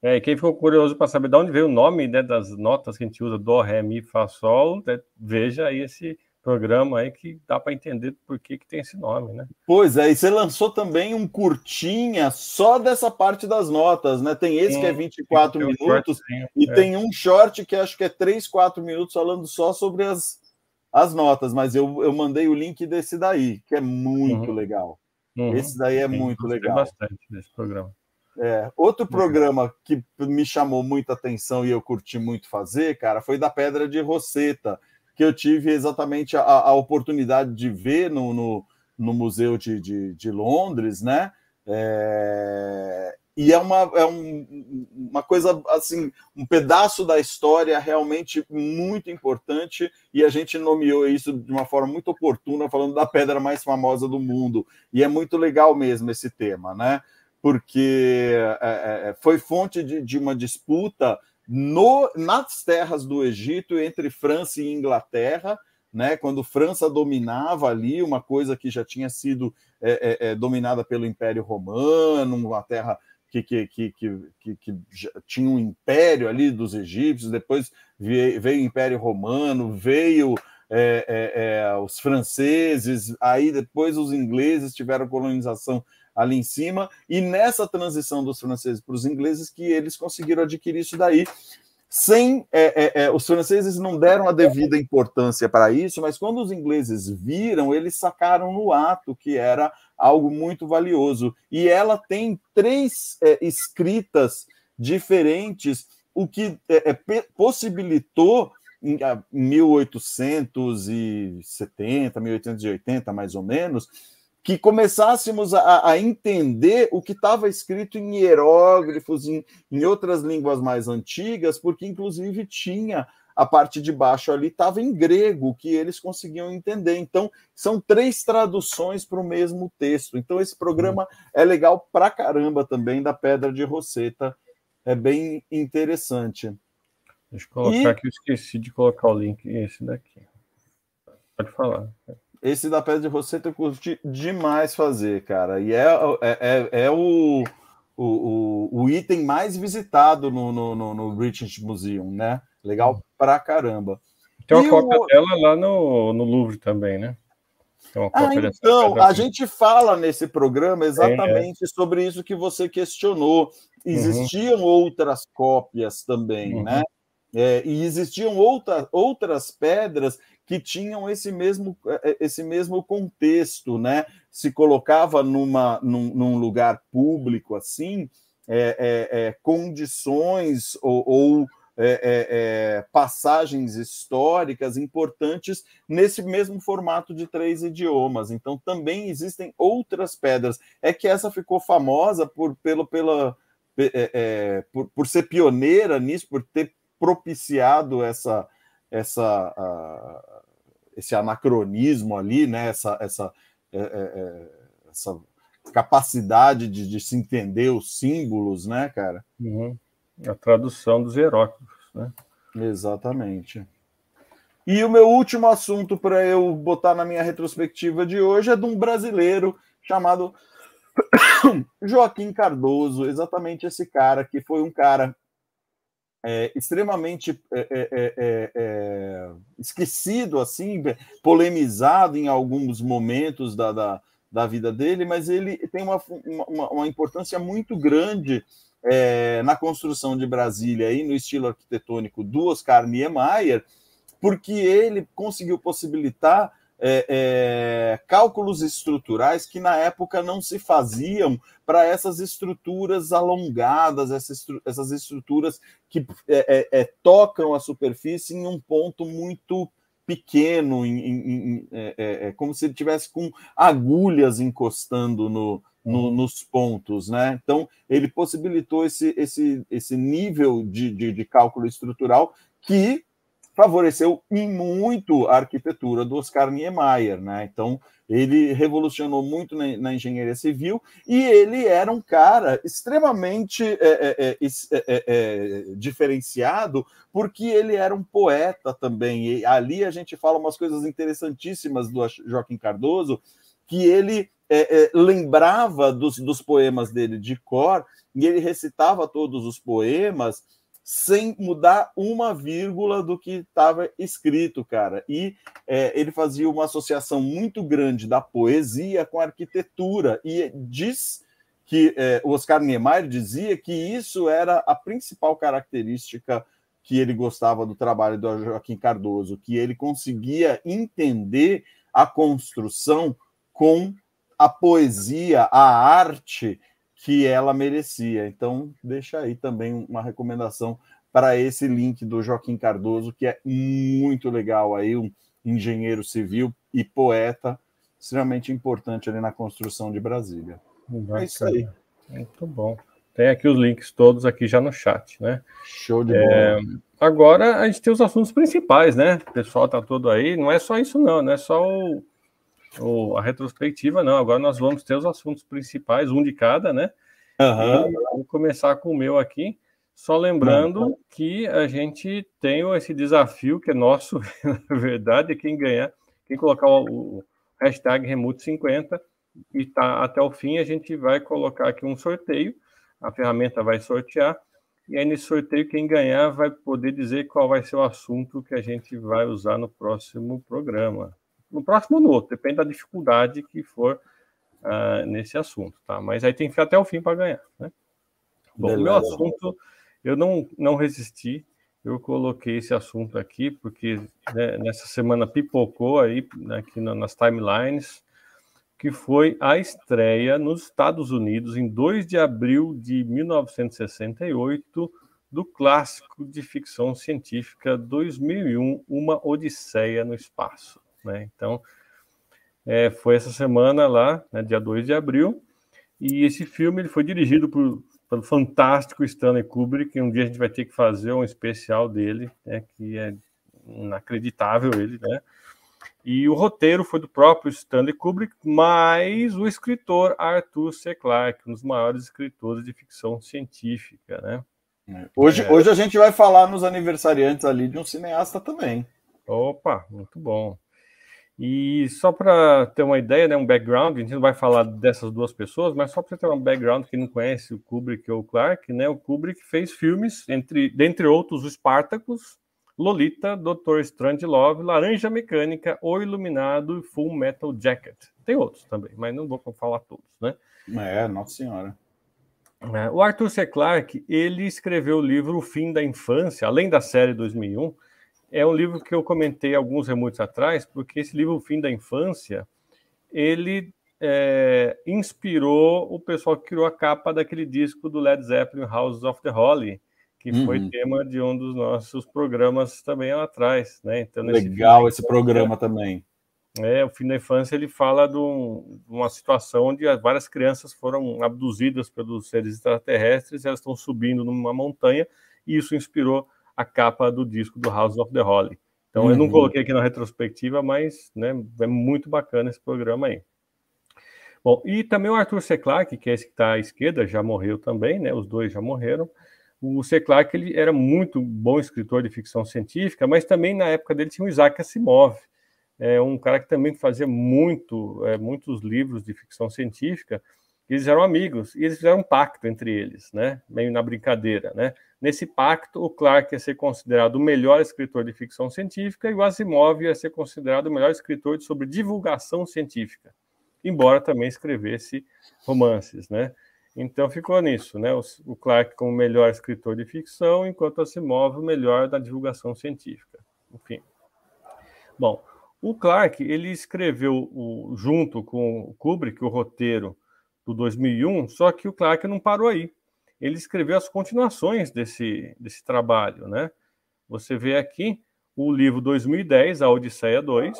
É, quem ficou curioso para saber de onde veio o nome né, das notas que a gente usa, Dó, Ré, Mi, Fá, Sol, né, veja aí esse programa aí que dá para entender por que, que tem esse nome, né? Pois é, e você lançou também um curtinha só dessa parte das notas, né? Tem esse tem, que é 24 tem minutos e é. tem um short que acho que é 3, 4 minutos falando só sobre as, as notas, mas eu, eu mandei o link desse daí, que é muito uhum. legal. Uhum. Esse daí é Sim, muito legal. bastante desse programa. É. Outro uhum. programa que me chamou muita atenção e eu curti muito fazer, cara, foi da Pedra de Roseta que eu tive exatamente a, a oportunidade de ver no, no, no Museu de, de, de, Londres, né? É, e é uma, é um, uma coisa assim, um pedaço da história realmente muito importante, e a gente nomeou isso de uma forma muito oportuna, falando da pedra mais famosa do mundo. E é muito legal mesmo esse tema, né? Porque é, é, é foi fonte de, de uma disputa no, nas terras do Egito, entre França e Inglaterra, né, quando França dominava ali, uma coisa que já tinha sido é, é, é dominada pelo Império Romano, uma terra que, que, que, que, que tinha um império ali dos egípcios, depois veio, veio o Império Romano, veio é, é, é, os franceses, aí depois os ingleses tiveram colonização ali em cima, e nessa transição dos franceses para os ingleses que eles conseguiram adquirir isso daí. Sem é, é, é, os franceses não deram a devida importância para isso, mas quando os ingleses viram, eles sacaram no ato que era algo muito valioso. E ela tem três é, escritas diferentes, o que é, possibilitou em 1870, 1880 mais ou menos, que começássemos a, a entender o que estava escrito em hieróglifos, em, em outras línguas mais antigas, porque inclusive tinha a parte de baixo ali estava em grego, que eles conseguiam entender. Então, são três traduções para o mesmo texto. Então, esse programa é legal pra caramba também, da Pedra de Roseta. É bem interessante. Deixa eu colocar e... que eu esqueci de colocar o link, esse daqui. Pode falar. Esse da Pedra de Rosseta eu curti demais fazer, cara. E é, é, é, é o, o, o, item mais visitado no, no, no, no British Museum, né? Legal hum. pra caramba. Tem uma e cópia o... dela lá no, no Louvre também, né? Ah, então, a gente fala nesse programa é, é. exatamente é. sobre isso que você questionou. Uhum. Existiam uhum. outras cópias também, uhum. né? É, e existiam outra, outras pedras que tinham esse mesmo, eh, eh, esse mesmo contexto, né? Se colocava numa, num, num lugar público assim, é, é, é, condições ou, ou é, é, é, passagens históricas importantes nesse mesmo formato de três idiomas. Então também existem outras pedras. É que essa ficou famosa por, pelo, pela, por, por ser pioneira nisso, por ter propiciado essa essa, esse anacronismo ali, né? essa, essa, é, é, é, essa capacidade de, de, se entender os símbolos, né, cara? Uhum. A tradução dos hieróglifos, né? Exatamente. E o meu último assunto para eu botar na minha retrospectiva de hoje é de um brasileiro chamado [COUGHS] Joaquim Cardoso, exatamente esse cara que foi um cara é, extremamente é é, é, é, é, esquecido, assim, polemizado em alguns momentos da, da, da, vida dele, mas ele tem uma, uma, uma importância muito grande na construção de Brasília e no estilo arquitetônico do Oscar Niemeyer, porque ele conseguiu possibilitar é, é, cálculos estruturais que na época não se faziam para essas estruturas alongadas, essas, estruturas que é, é, é, tocam a superfície em um ponto muito pequeno, em, em, em, é, como se ele tivesse com agulhas encostando no, no, nos pontos, né? Então ele possibilitou esse, esse, esse nível de, de, de cálculo estrutural que favoreceu em muito a arquitetura do Oscar Niemeyer, né? Então ele revolucionou muito na, na engenharia civil e ele era um cara extremamente é, é, é, diferenciado porque ele era um poeta também. E ali a gente fala umas coisas interessantíssimas do Joaquim Cardoso que ele lembrava dos, dos poemas dele de cor e ele recitava todos os poemas sem mudar uma vírgula do que estava escrito, cara. E é, ele fazia uma associação muito grande da poesia com a arquitetura e diz que é, o Oscar Niemeyer dizia que isso era a principal característica que ele gostava do trabalho do Joaquim Cardoso, que ele conseguia entender a construção com a poesia, a arte que ela merecia. Então, deixa aí também uma recomendação para esse link do Joaquim Cardoso, que é muito legal aí, um engenheiro civil e poeta, extremamente importante ali na construção de Brasília. Bacana. É isso aí. Muito bom. Tem aqui os links todos aqui já no chat, né? Show de é, bola. Agora a gente tem os assuntos principais, né? O pessoal tá todo aí. Não é só isso, não, não é só o o, a retrospectiva, não. Agora nós vamos ter os assuntos principais, um de cada, né? Uhum. Vou começar com o meu aqui. Só lembrando uhum. que a gente tem esse desafio que é nosso, [LAUGHS] na verdade, é quem ganhar, quem colocar o, o hashtag Remote50 e tá até o fim, a gente vai colocar aqui um sorteio. A ferramenta vai sortear. E aí, nesse sorteio, quem ganhar vai poder dizer qual vai ser o assunto que a gente vai usar no próximo programa no próximo ou no outro, depende da dificuldade que for uh, nesse assunto, tá? Mas aí tem que ficar até o fim para ganhar, né? Bom, Beleza. meu assunto, eu não, não resisti, eu coloquei esse assunto aqui porque né, nessa semana pipocou aí né, aqui nas timelines que foi a estreia nos Estados Unidos em 2 de abril de 1968 do clássico de ficção científica 2001 Uma Odisseia no Espaço. Né? Então, é, foi essa semana lá, né, dia 2 de abril, e esse filme ele foi dirigido por, pelo fantástico Stanley Kubrick, um dia a gente vai ter que fazer um especial dele, né, que é inacreditável ele, né? E o roteiro foi do próprio Stanley Kubrick, mas o escritor Arthur C. Clarke, um dos maiores escritores de ficção científica, né? É. Hoje, é. hoje a gente vai falar nos aniversariantes ali de um cineasta também. Opa, muito bom. E só para ter uma ideia, né, um background, a gente não vai falar dessas duas pessoas, mas só para ter um background, quem não conhece o Kubrick ou o Clark, né, o Kubrick fez filmes, entre, dentre outros, Os Spartacus, Lolita, Doutor Love, Laranja Mecânica, O Iluminado e Full Metal Jacket. Tem outros também, mas não vou falar todos, né? É, Nossa Senhora. É, o Arthur C. Clarke, ele escreveu o livro O Fim da Infância, além da série 2001, é um livro que eu comentei alguns remontes atrás, porque esse livro, O Fim da Infância, ele é, inspirou o pessoal que criou a capa daquele disco do Led Zeppelin, Houses of the Holy, que uhum. foi tema de um dos nossos programas também lá atrás. Né? Então, Legal esse programa também. É, o Fim da Infância ele fala de, um, de uma situação onde várias crianças foram abduzidas pelos seres extraterrestres, elas estão subindo numa montanha, e isso inspirou a capa do disco do House of the Holly. Então uhum. eu não uhum. coloquei aqui na retrospectiva, mas né, é muito bacana esse programa aí. Bom, e também o Arthur C. Clarke, que é esse que está à esquerda, já morreu também, né? Os dois já morreram. O C. Clarke ele era muito bom escritor de ficção científica, mas também na época dele tinha o Isaac Asimov, é um cara que também fazia muito, é, muitos livros de ficção científica eles eram amigos e eles fizeram um pacto entre eles, né? Meio na brincadeira, né? Nesse pacto, o Clark ia ser considerado o melhor escritor de ficção científica e o Asimov ia ser considerado o melhor escritor sobre divulgação científica, embora também escrevesse romances, né? Então ficou nisso, né? O Clark como melhor escritor de ficção, enquanto Asimov o melhor da divulgação científica. Enfim. Bom, o Clark ele escreveu o, junto com o Kubrick o roteiro do 2001, só que o Clark não parou aí. Ele escreveu as continuações desse, desse trabalho, né? Você vê aqui o livro 2010, A Odisseia 2,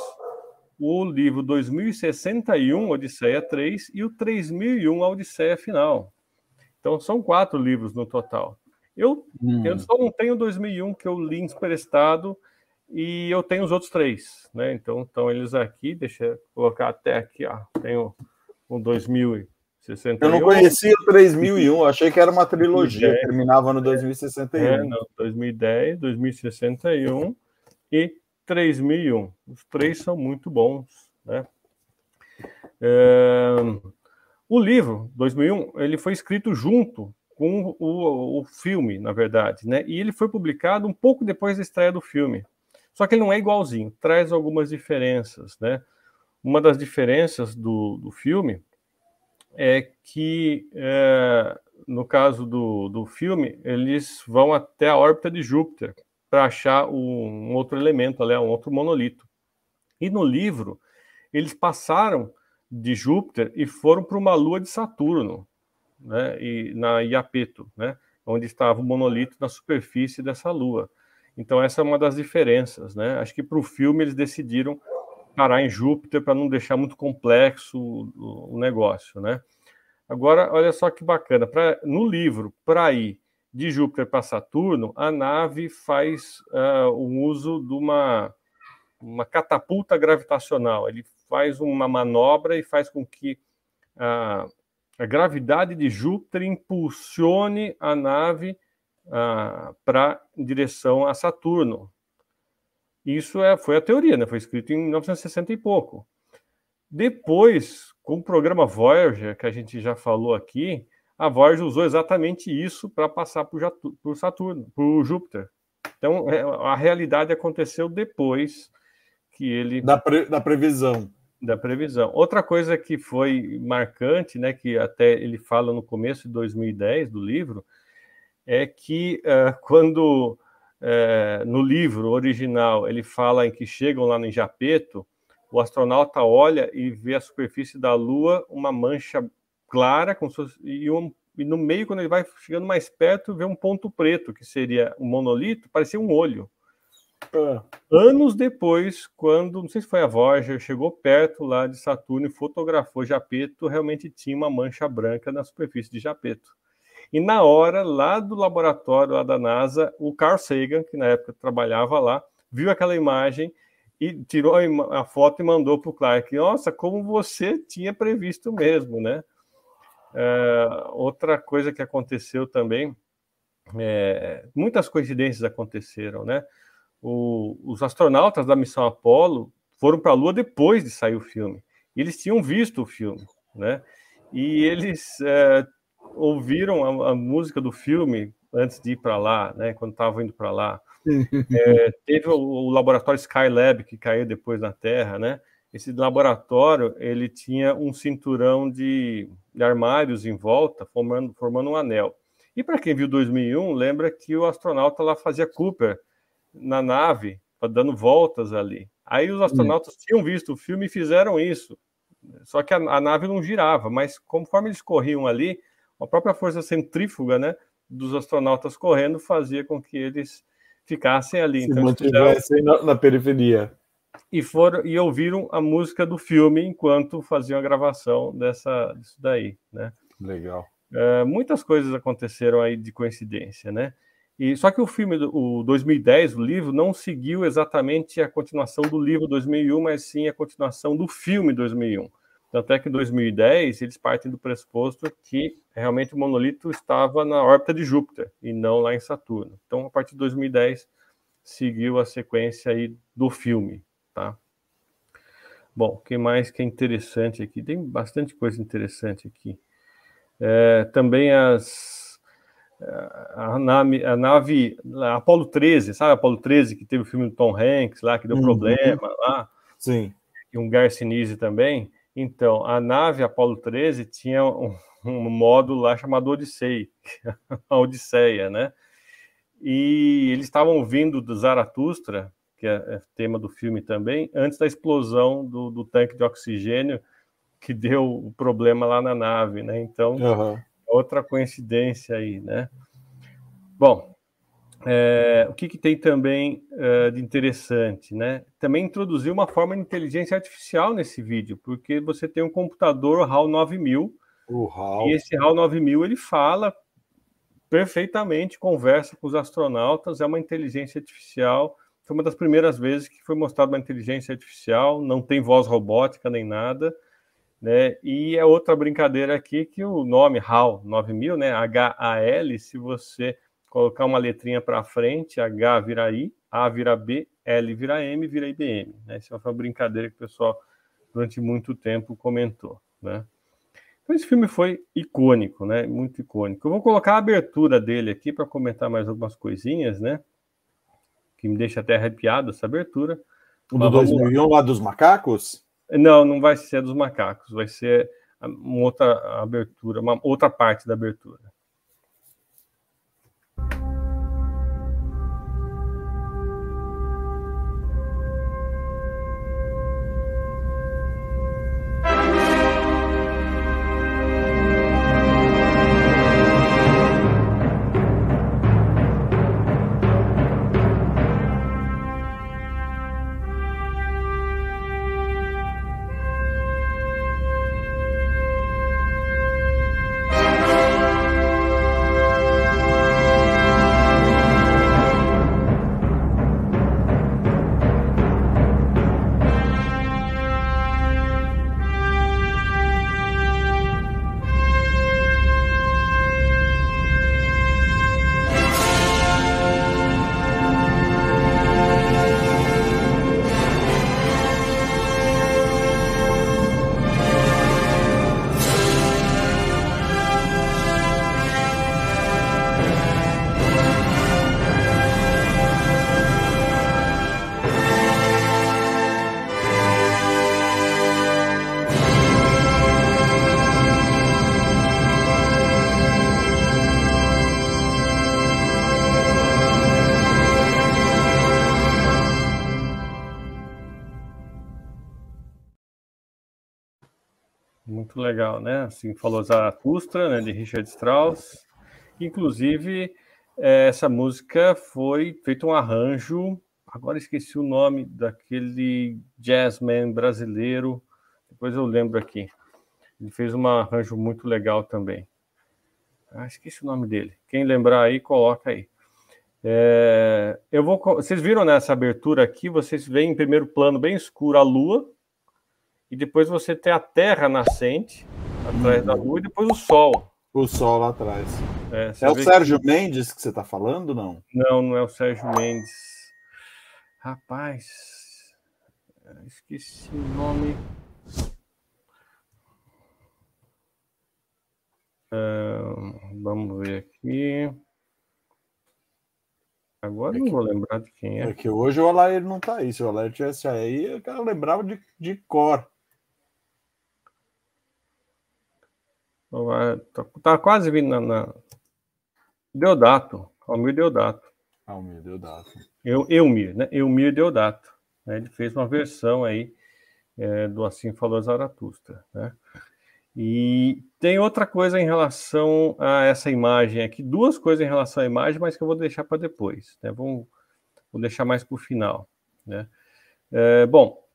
o livro 2061, Odisseia 3, e o 3001, A Odisseia Final. Então, são quatro livros no total. Eu, hum. eu só não tenho 2001 que eu li emprestado e eu tenho os outros três, né? Então, estão eles aqui. Deixa eu colocar até aqui, ó. Tenho o um 2000 eu não conhecia 3001, achei que era uma trilogia, é. terminava no 2061. É. é, não, 2010, 2061 e 3001. Os três são muito bons, né? É, o livro, 2001, ele foi escrito junto com o, o filme, na verdade, né? E ele foi publicado um pouco depois da estreia do filme. Só que ele não é igualzinho, traz algumas diferenças, né? Uma das diferenças do, do filme é que, é, no caso do, do filme, eles vão até a órbita de Júpiter para achar um, outro elemento, um outro monolito. E no livro, eles passaram de Júpiter e foram para uma lua de Saturno, né, e, na Iapeto, né, onde estava o monolito na superfície dessa lua. Então, essa é uma das diferenças. Né? Acho que para o filme eles decidiram parar em Júpiter para não deixar muito complexo o, negócio, né? Agora, olha só que bacana. Pra, no livro, para ir de Júpiter para Saturno, a nave faz uh, um uso de uma, uma catapulta gravitacional. Ele faz uma manobra e faz com que a, ah, a gravidade de Júpiter impulsione a nave uh, em direção a Saturno. Isso é, foi a teoria, né? foi escrito em 1960 e pouco. Depois, com o programa Voyager, que a gente já falou aqui, a Voyager usou exatamente isso para passar para o Saturno, para o Júpiter. Então, é, a realidade aconteceu depois que ele. Da, pre... da previsão. Da previsão. Outra coisa que foi marcante, né, que até ele fala no começo de 2010 do livro, é que uh, quando é, no livro original ele fala em que chegam lá no Japeto, o astronauta olha e vê a superfície da Lua uma mancha clara com e, um, e no meio quando ele vai chegando mais perto vê um ponto preto que seria um monolito, parecia um olho. Ah. Anos depois, quando não sei se foi a Voyager, chegou perto lá de Saturno e fotografou Japeto, realmente tinha uma mancha branca na superfície de Japeto. E na hora, lá do laboratório lá da NASA, o Carl Sagan, que na época trabalhava lá, viu aquela imagem e tirou a foto e mandou para o Clark. Nossa, como você tinha previsto mesmo, né? Eh, outra coisa que aconteceu também, é, muitas coincidências aconteceram, né? O, os astronautas da missão Apollo foram para a Lua depois de sair o filme. Eles tinham visto o filme, né? E eles é, ouviram a, a música do filme antes de ir para lá, né? Quando estavam indo para lá. [LAUGHS] É, teve o, o, laboratório Skylab que caiu depois na Terra, né? Esse laboratório ele tinha um cinturão de, de armários em volta, formando, formando um anel. E para quem viu 2001, lembra que o astronauta lá fazia Cooper na nave, tá dando voltas ali. Aí os astronautas hum. tinham visto o filme e fizeram isso. Só que a, a nave não girava, mas conforme eles corriam ali, a própria força centrífuga, né, dos astronautas correndo fazia com que eles ficassem ali. Se então, mantivessem na, na, periferia. E foram e ouviram a música do filme enquanto faziam a gravação dessa disso daí, né? Legal. É, muitas coisas aconteceram aí de coincidência, né? E só que o filme, o 2010, o livro não seguiu exatamente a continuação do livro 2001, mas sim a continuação do filme 2001. Tanto é que em 2010 eles partem do pressuposto que realmente o monolito estava na órbita de Júpiter e não lá em Saturno. Então, a partir de 2010 seguiu a sequência aí do filme, tá? Bom, o que mais que é interessante aqui? Tem bastante coisa interessante aqui. É, também as a nave, a nave a Apollo 13, sabe Apollo 13 que teve o filme do Tom Hanks lá que deu uhum. problema lá? Sim. E um Sinise também. Então, a nave Apollo 13 tinha um, um módulo lá chamado Odissei, [LAUGHS] a Odisseia, né? E eles estavam vindo do Zaratustra, que é, é, tema do filme também, antes da explosão do, do tanque de oxigênio que deu o problema lá na nave, né? Então, uhum. outra coincidência aí, né? Bom, é, o que, que, tem também uh, de interessante, né? Também introduziu uma forma de inteligência artificial nesse vídeo, porque você tem um computador HAL 9000, o HAL. e esse HAL 9000 ele fala perfeitamente, conversa com os astronautas, é uma inteligência artificial. Foi uma das primeiras vezes que foi mostrado uma inteligência artificial, não tem voz robótica nem nada, né? E é outra brincadeira aqui que o nome HAL 9000, né? H-A-L, se você colocar uma letrinha para frente, H vira I, A vira B, L vira M, vira IBM. Né? foi é uma brincadeira que o pessoal durante muito tempo comentou. Né? Então esse filme foi icônico, né? muito icônico. Eu vou colocar a abertura dele aqui para comentar mais algumas coisinhas, né? que me deixa até arrepiado essa abertura. O do 2001 lá dos macacos? Não, não vai ser dos macacos, vai ser uma outra abertura, uma outra parte da abertura. legal, né? Assim falou Zaratustra, né, de Richard Strauss. Inclusive, é, essa música foi feito um arranjo, agora esqueci o nome daquele jazzman brasileiro, depois eu lembro aqui. Ele fez um arranjo muito legal também. Ah, esqueci o nome dele. Quem lembrar aí, coloca aí. É, eu vou, vocês viram nessa abertura aqui, vocês veem em primeiro plano bem escuro a lua, e depois você tem a terra nascente atrás hum. da lua uhum. e depois o sol. O sol lá atrás. É, é o Sérgio que... Mendes que você está falando, não? Não, não é o Sérgio Mendes. Rapaz, esqueci o nome. Uh, vamos ver aqui. Agora é que, vou lembrar de quem é. É que hoje o Alair não está aí. Se o Alair tivesse aí, eu lembrava de, de cor. Então, tá, tá quase vindo na, na... Deodato, Almir Deodato. Almir Deodato. Eu, Eumir, né? Eumir Deodato. Né? Ele fez uma versão aí é, do Assim Falou Zaratustra, né? E tem outra coisa em relação a essa imagem aqui, duas coisas em relação à imagem, mas que eu vou deixar para depois, né? vou deixar mais para o final, né? É, bom,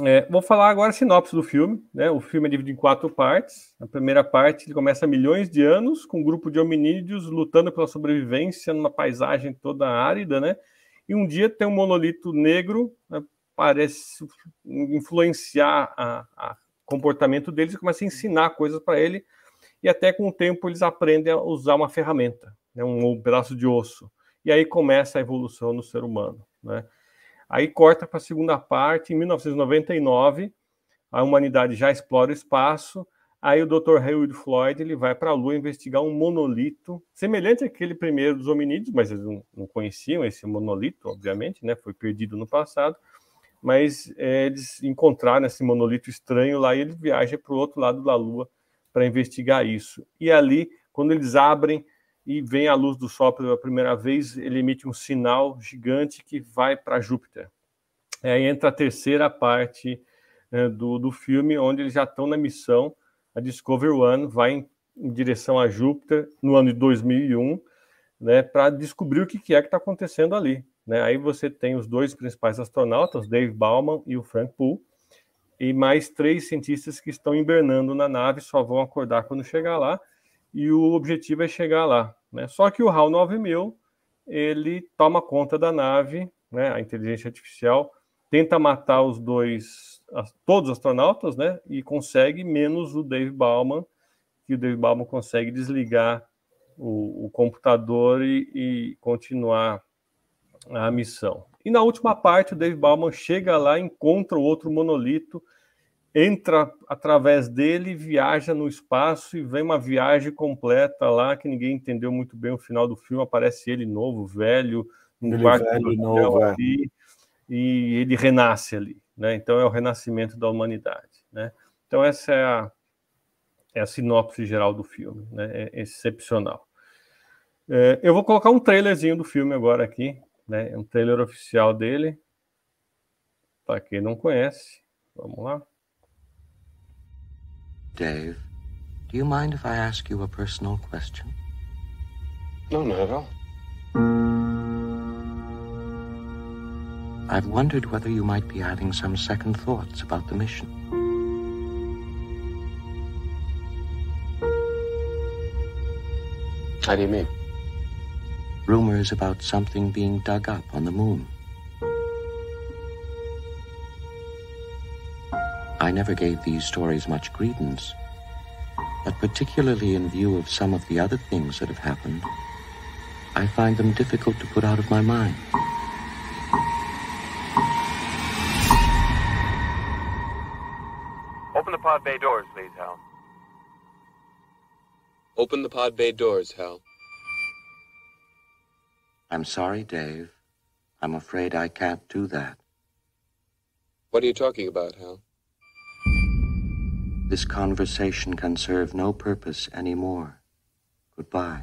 é, vou falar agora a sinopse do filme. Né? O filme é dividido em quatro partes. A primeira parte ele começa há milhões de anos, com um grupo de hominídeos lutando pela sobrevivência numa paisagem toda árida, né? E um dia tem um monolito negro, né? parece influenciar o comportamento deles e começa a ensinar coisas para ele. E até com o tempo eles aprendem a usar uma ferramenta, né? um, um pedaço de osso. E aí começa a evolução no ser humano, né? Aí corta para a segunda parte, em 1999, a humanidade já explora o espaço. Aí o Dr. Harold Floyd ele vai para a Lua investigar um monolito semelhante àquele primeiro dos hominídeos, mas eles não, não conheciam esse monolito, obviamente, né? Foi perdido no passado. Mas é, eles encontraram esse monolito estranho lá e ele viaja para o outro lado da Lua para investigar isso. E ali, quando eles abrem e vem a luz do Sol pela primeira vez, ele emite um sinal gigante que vai para Júpiter. É aí entra a terceira parte né, do, do filme, onde eles já estão na missão, a Discovery One vai em, em direção a Júpiter no ano de 2001, né, para descobrir o que, que é que está acontecendo ali. Né? Aí você tem os dois principais astronautas, Dave Bauman e o Frank Poole, e mais três cientistas que estão hibernando na nave, só vão acordar quando chegar lá e o objetivo é chegar lá. Né? Só que o HAL 9000 ele toma conta da nave, né? a inteligência artificial tenta matar os dois, as, todos os astronautas, né? e consegue, menos o Dave Bauman, que o Dave Bauman consegue desligar o, o computador e, e continuar a missão. E na última parte, o Dave Bauman chega lá, encontra o outro monolito entra através dele, viaja no espaço e vem uma viagem completa lá que ninguém entendeu muito bem o final do filme. Aparece ele novo, velho, num ele quarto velho, novo, é. ali, é. e ele renasce ali, né? Então é o renascimento da humanidade, né? Então essa é a, é a sinopse geral do filme, né? É excepcional. É, eu vou colocar um trailerzinho do filme agora aqui, né? É um trailer oficial dele. Para quem não conhece, vamos lá. Dave, do you mind if I ask you a personal question? No, not at all. I've wondered whether you might be having some second thoughts about the mission. How do you mean? Rumors about something being dug up on the moon. I never gave these stories much credence. But particularly in view of some of the other things that have happened, I find them difficult to put out of my mind. Open the pod bay doors, please, Hal. Open the pod bay doors, Hal. I'm sorry, Dave. I'm afraid I can't do that. What are you talking about, Hal? This conversation can serve no purpose anymore. Goodbye.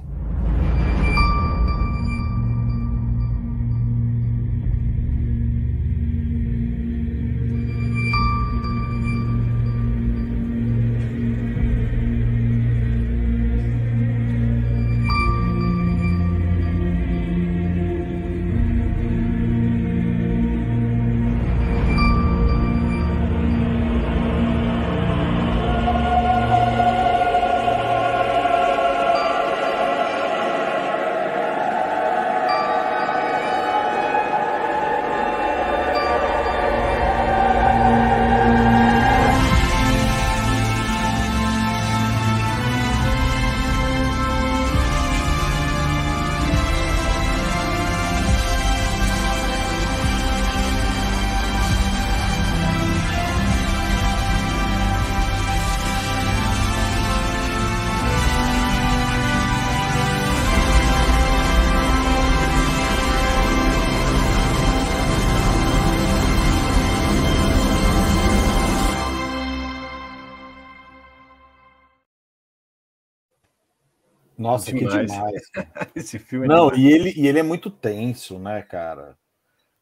Nossa, demais. que demais. [LAUGHS] Esse filme é Não, demais. e ele, e ele é muito tenso, né, cara?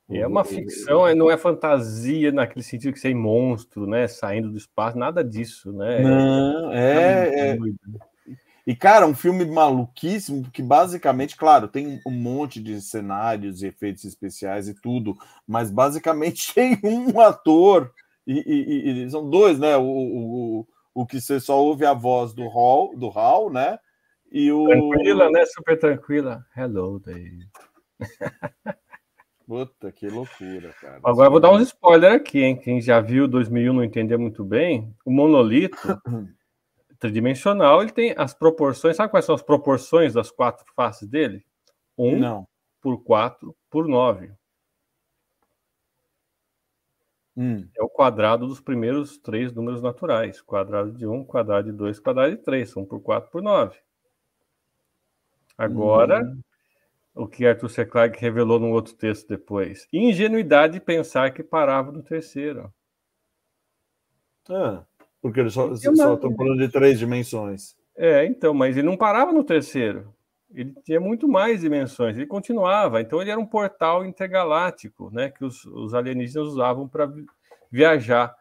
E é uma ficção, é, não é fantasia naquele sentido que você é monstro, né? Saindo do espaço, nada disso, né? É não, é. é, é... E, cara, um filme maluquíssimo, que basicamente, claro, tem um monte de cenários e efeitos especiais e tudo, mas basicamente [LAUGHS] tem um ator, e, e, e são dois, né? O, o, o, o que você só ouve a voz do Hall, do Hall, né? E o... Tranquila, né? Super tranquila. Hello, Dave. [LAUGHS] Puta, que loucura, cara. Agora eu vou dar uns spoiler aqui, hein? Quem já viu 2001 não entendeu muito bem. O monolito [COUGHS] tridimensional, ele tem as proporções. Sabe quais são as proporções das quatro faces dele? 1 um não. por 4 por 9. Hum. É o quadrado dos primeiros três números naturais. Quadrado de 1, um, quadrado de 2, quadrado de 3. São por 4 por 9. Agora, uhum. o que Arthur C. Clarke revelou num outro texto depois. Ingenuidade pensar que parava no terceiro. Ah, porque eles só, estão falando de três dimensões. É, então, mas ele não parava no terceiro. Ele tinha muito mais dimensões, ele continuava. Então, ele era um portal intergaláctico, né? Que os, os alienígenas usavam para viajar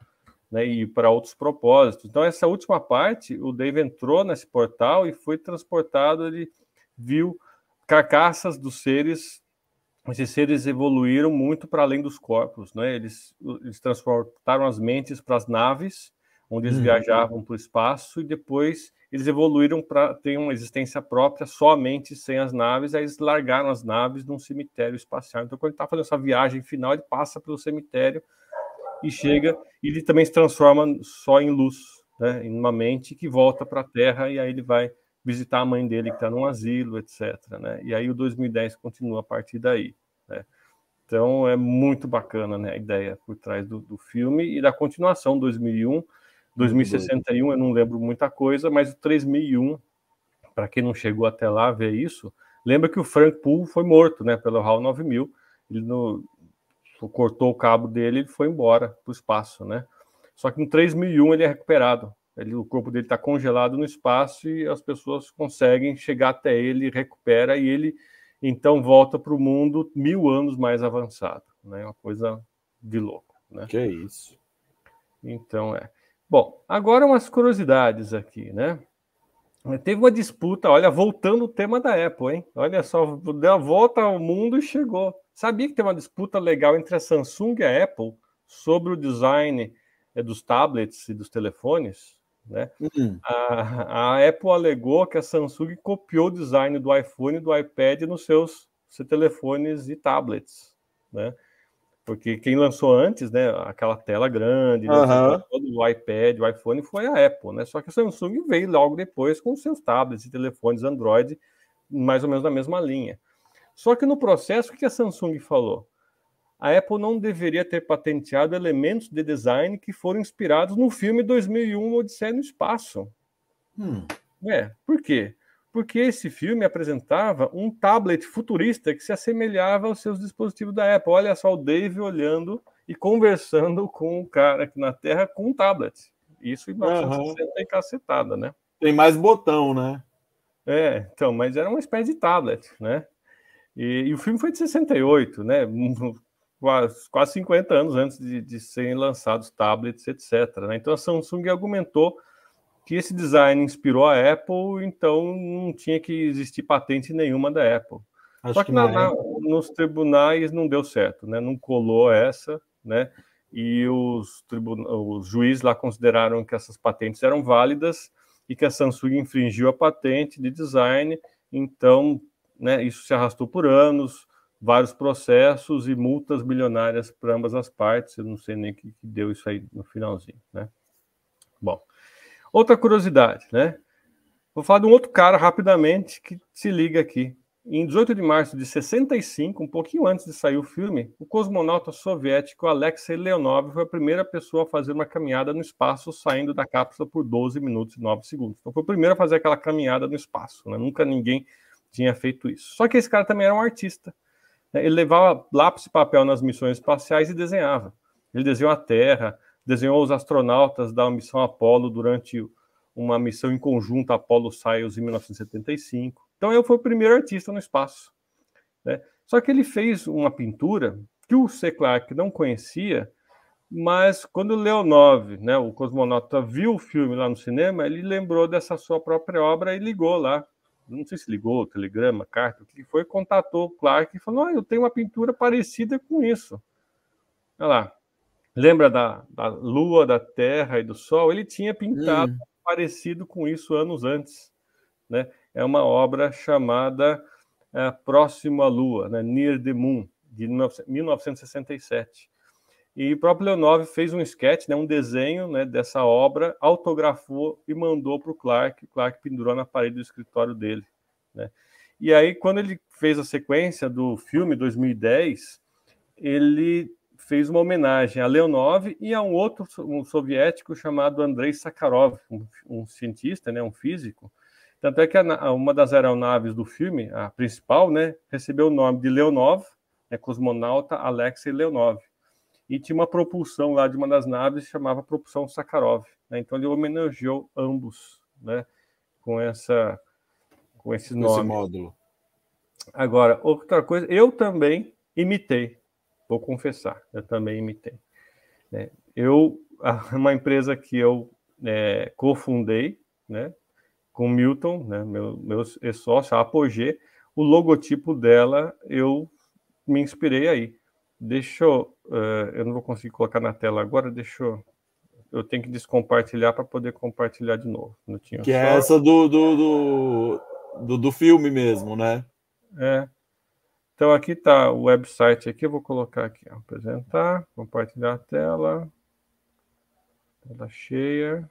né, e para outros propósitos. Então, essa última parte, o Dave entrou nesse portal e foi transportado. Ele viu carcaças dos seres. Esses seres evoluíram muito para além dos corpos, né? Eles, eles transportaram as mentes para as naves, onde eles uhum. viajavam para o espaço, e depois eles evoluíram para ter uma existência própria somente sem as naves, aí eles largaram as naves num cemitério espacial. Então, quando ele está fazendo essa viagem final, ele passa pelo cemitério e chega, e ele também se transforma só em luz, né, em uma mente que volta para a Terra, e aí ele vai visitar a mãe dele que está num asilo, etc. Né? E aí o 2010 continua a partir daí. Né? Então é muito bacana né, a ideia por trás do, do filme e da continuação 2001, 2061 eu não lembro muita coisa, mas o 3001 para quem não chegou até lá ver isso, lembra que o Frank Poole foi morto, né, pelo HAL 9000. Ele no, cortou o cabo dele e foi embora para o espaço, né? Só que no 3001 ele é recuperado ele, o corpo dele está congelado no espaço e as pessoas conseguem chegar até ele, recupera e ele então volta para o mundo mil anos mais avançado, né? Uma coisa de louco, né? Que é isso. Então é. Bom, agora umas curiosidades aqui, né? Teve uma disputa, olha, voltando o tema da Apple, hein? Olha só, deu a volta ao mundo e chegou. Sabia que tem uma disputa legal entre a Samsung e a Apple sobre o design é, dos tablets e dos telefones? Né? Uhum. A, a, Apple alegou que a Samsung copiou o design do iPhone e do iPad nos seus, seus telefones e tablets. Né? Porque quem lançou antes, né, aquela tela grande, uhum. o iPad, o iPhone, foi a Apple. Né? Só que a Samsung veio logo depois com seus tablets e telefones Android, mais ou menos na mesma linha. Só que no processo, o que a Samsung falou? a Apple não deveria ter patenteado elementos de design que foram inspirados no filme 2001 Odisseia no Espaço. Hum. É, por quê? Porque esse filme apresentava um tablet futurista que se assemelhava aos seus dispositivos da Apple. Olha só o Dave olhando e conversando [LAUGHS] com o cara aqui na Terra com um tablet. Isso em 1960 uhum. cacetada, né? Tem mais botão, né? É, então, mas era uma espécie de tablet, né? E, e, o filme foi de 68, né? [LAUGHS] quase, quase 50 anos antes de, de serem lançados tablets, etc. Né? Então a Samsung argumentou que esse design inspirou a Apple, então não tinha que existir patente nenhuma da Apple. Acho Só que, que na, nos tribunais não deu certo, né? não colou essa, né? e os, os juízes lá consideraram que essas patentes eram válidas e que a Samsung infringiu a patente de design, então né, isso se arrastou por anos, vários processos e multas bilionárias para ambas as partes. Eu não sei nem o que, que deu isso aí no finalzinho, né? Bom, outra curiosidade, né? Vou falar de um outro cara rapidamente que se liga aqui. Em 18 de março de 65, um pouquinho antes de sair o filme, o cosmonauta soviético Alexei Leonov foi a primeira pessoa a fazer uma caminhada no espaço saindo da cápsula por 12 minutos e 9 segundos. Então foi o primeiro a fazer aquela caminhada no espaço, né? Nunca ninguém tinha feito isso. Só que esse cara também era um artista. Né? Ele levava lápis e papel nas missões espaciais e desenhava. Ele desenhou a Terra, desenhou os astronautas da missão Apollo durante uma missão em conjunto Apollo-Soyuz em 1975. Então eu fui o primeiro artista no espaço. Né? Só que ele fez uma pintura que o C. Clarke não conhecia, mas quando o Leonov, né, o cosmonauta, viu o filme lá no cinema, ele lembrou dessa sua própria obra e ligou lá não sei se ligou, telegrama, carta, o que foi, contatou o Clark e falou: ah, eu tenho uma pintura parecida com isso. Olha lá. Lembra da, da lua, da terra e do sol? Ele tinha pintado hum. parecido com isso anos antes. Né? É uma obra chamada é, eh, Próximo à Lua, né? Near the Moon, de 19, 1967. E o próprio Leonov fez um sketch, né, um desenho né, dessa obra, autografou e mandou para o Clark. O Clark pendurou na parede do escritório dele. Né? E aí, quando ele fez a sequência do filme 2010, ele fez uma homenagem a Leonov e a um outro um soviético chamado Andrei Sakharov, um, um cientista, né, um físico. Tanto é que a, uma das aeronaves do filme, a principal, né, recebeu o nome de Leonov, né, cosmonauta Alexei Leonov e tinha uma propulsão lá de uma das naves que chamava propulsão Sakharov. Né? Então ele homenageou ambos, né? Com essa, com esse nome. Esse módulo. Agora, outra coisa, eu também imitei, vou confessar, eu também imitei. Né? Eu, [LAUGHS] uma empresa que eu é, cofundei, né? Com Milton, né? Meu, meu sócio, a Apogee, o logotipo dela eu me inspirei aí. Deixa eu. Uh, eu não vou conseguir colocar na tela agora, deixa eu. Eu tenho que descompartilhar para poder compartilhar de novo. Não tinha que é só... é essa do do, do, do, do filme mesmo, né? É. Então aqui está o website aqui, eu vou colocar aqui, ó, apresentar, compartilhar a tela, tela cheia.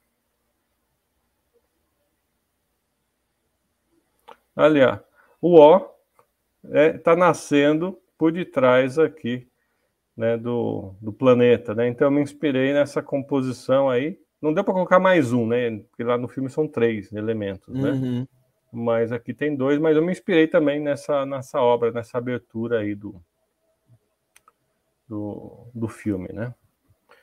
Ali, ó, o O está é, tá nascendo por detrás aqui né, do, do planeta, né? Então eu me inspirei nessa composição aí. Não deu para colocar mais um, né? Porque lá no filme são três elementos, né? Uhum. Mas aqui tem dois, mas eu me inspirei também nessa, nessa obra, nessa abertura aí do, do, do filme, né?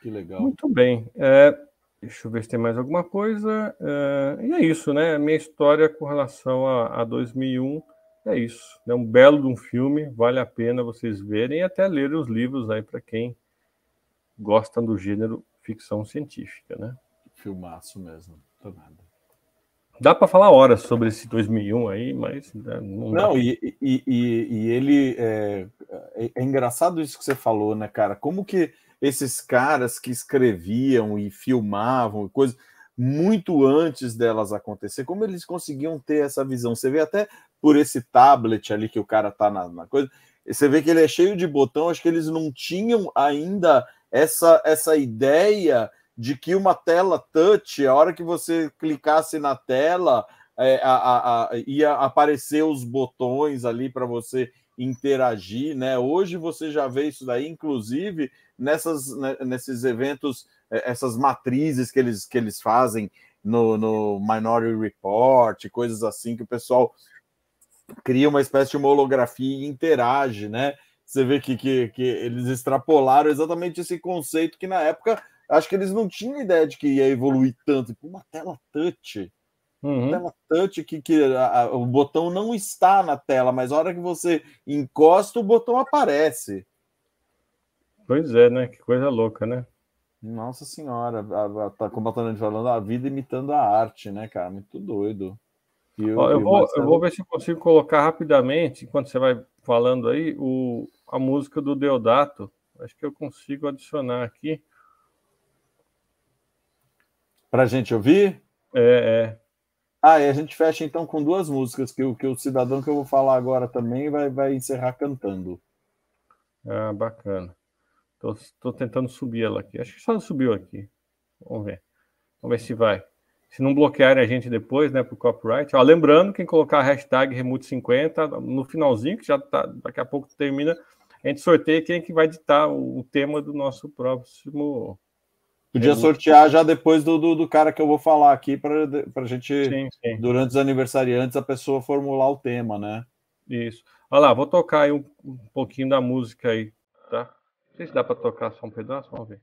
Que legal. Muito bem. É, deixa eu ver se tem mais alguma coisa. É, e é isso, né? Minha história com relação a, a 2001 é isso. É um belo de um filme, vale a pena vocês verem e até lerem os livros aí para quem gosta do gênero ficção científica, né? Filmaço mesmo, tô nada. Dá para falar horas sobre esse 2001 aí, mas né, não. Não, e, e, e, ele é, é, é, engraçado isso que você falou, né, cara? Como que esses caras que escreviam e filmavam coisas muito antes delas acontecer, como eles conseguiam ter essa visão? Você vê até por esse tablet ali que o cara tá na, na coisa. E você vê que ele é cheio de botão, acho que eles não tinham ainda essa, essa ideia de que uma tela touch, a hora que você clicasse na tela, é, a, a, a, ia aparecer os botões ali para você interagir, né? Hoje você já vê isso daí, inclusive nessas, né, nesses eventos, é, essas matrizes que eles, que eles fazem no, no Minority Report, coisas assim que o pessoal cria uma espécie de uma holografia e interage, né? Você vê que, que, que eles extrapolaram exatamente esse conceito que na época acho que eles não tinham ideia de que ia evoluir tanto. Tipo, uma tela touch. Uhum. Uma tela touch que, que a, a, o botão não está na tela, mas a hora que você encosta, o botão aparece. Pois é, né? Que coisa louca, né? Nossa senhora, a, a, tá combatendo falando a vida imitando a arte, né, cara? Muito doido. Eu, Ó, eu, vou, Marcelo... eu, vou, ver se eu consigo colocar rapidamente, enquanto você vai falando aí, o, a música do Deodato. Acho que eu consigo adicionar aqui. Para a gente ouvir? É, é. Ah, e a gente fecha então com duas músicas, que, que o cidadão que eu vou falar agora também vai, vai encerrar cantando. Ah, bacana. Estou tentando subir ela aqui. Acho que só subiu aqui. Vamos ver. Vamos ver se vai se não bloquearem a gente depois, né, por copyright. Ó, lembrando, quem colocar a hashtag Remote50 no finalzinho, que já tá, daqui a pouco termina, a gente sorteia quem é que vai ditar o, tema do nosso próximo. Podia sortear já depois do, do, do cara que eu vou falar aqui, para a gente, sim, sim. durante os aniversariantes, a pessoa formular o tema, né? Isso. Olha lá, vou tocar aí um, um pouquinho da música aí, tá? Não sei se dá para tocar só um pedaço, vamos ver.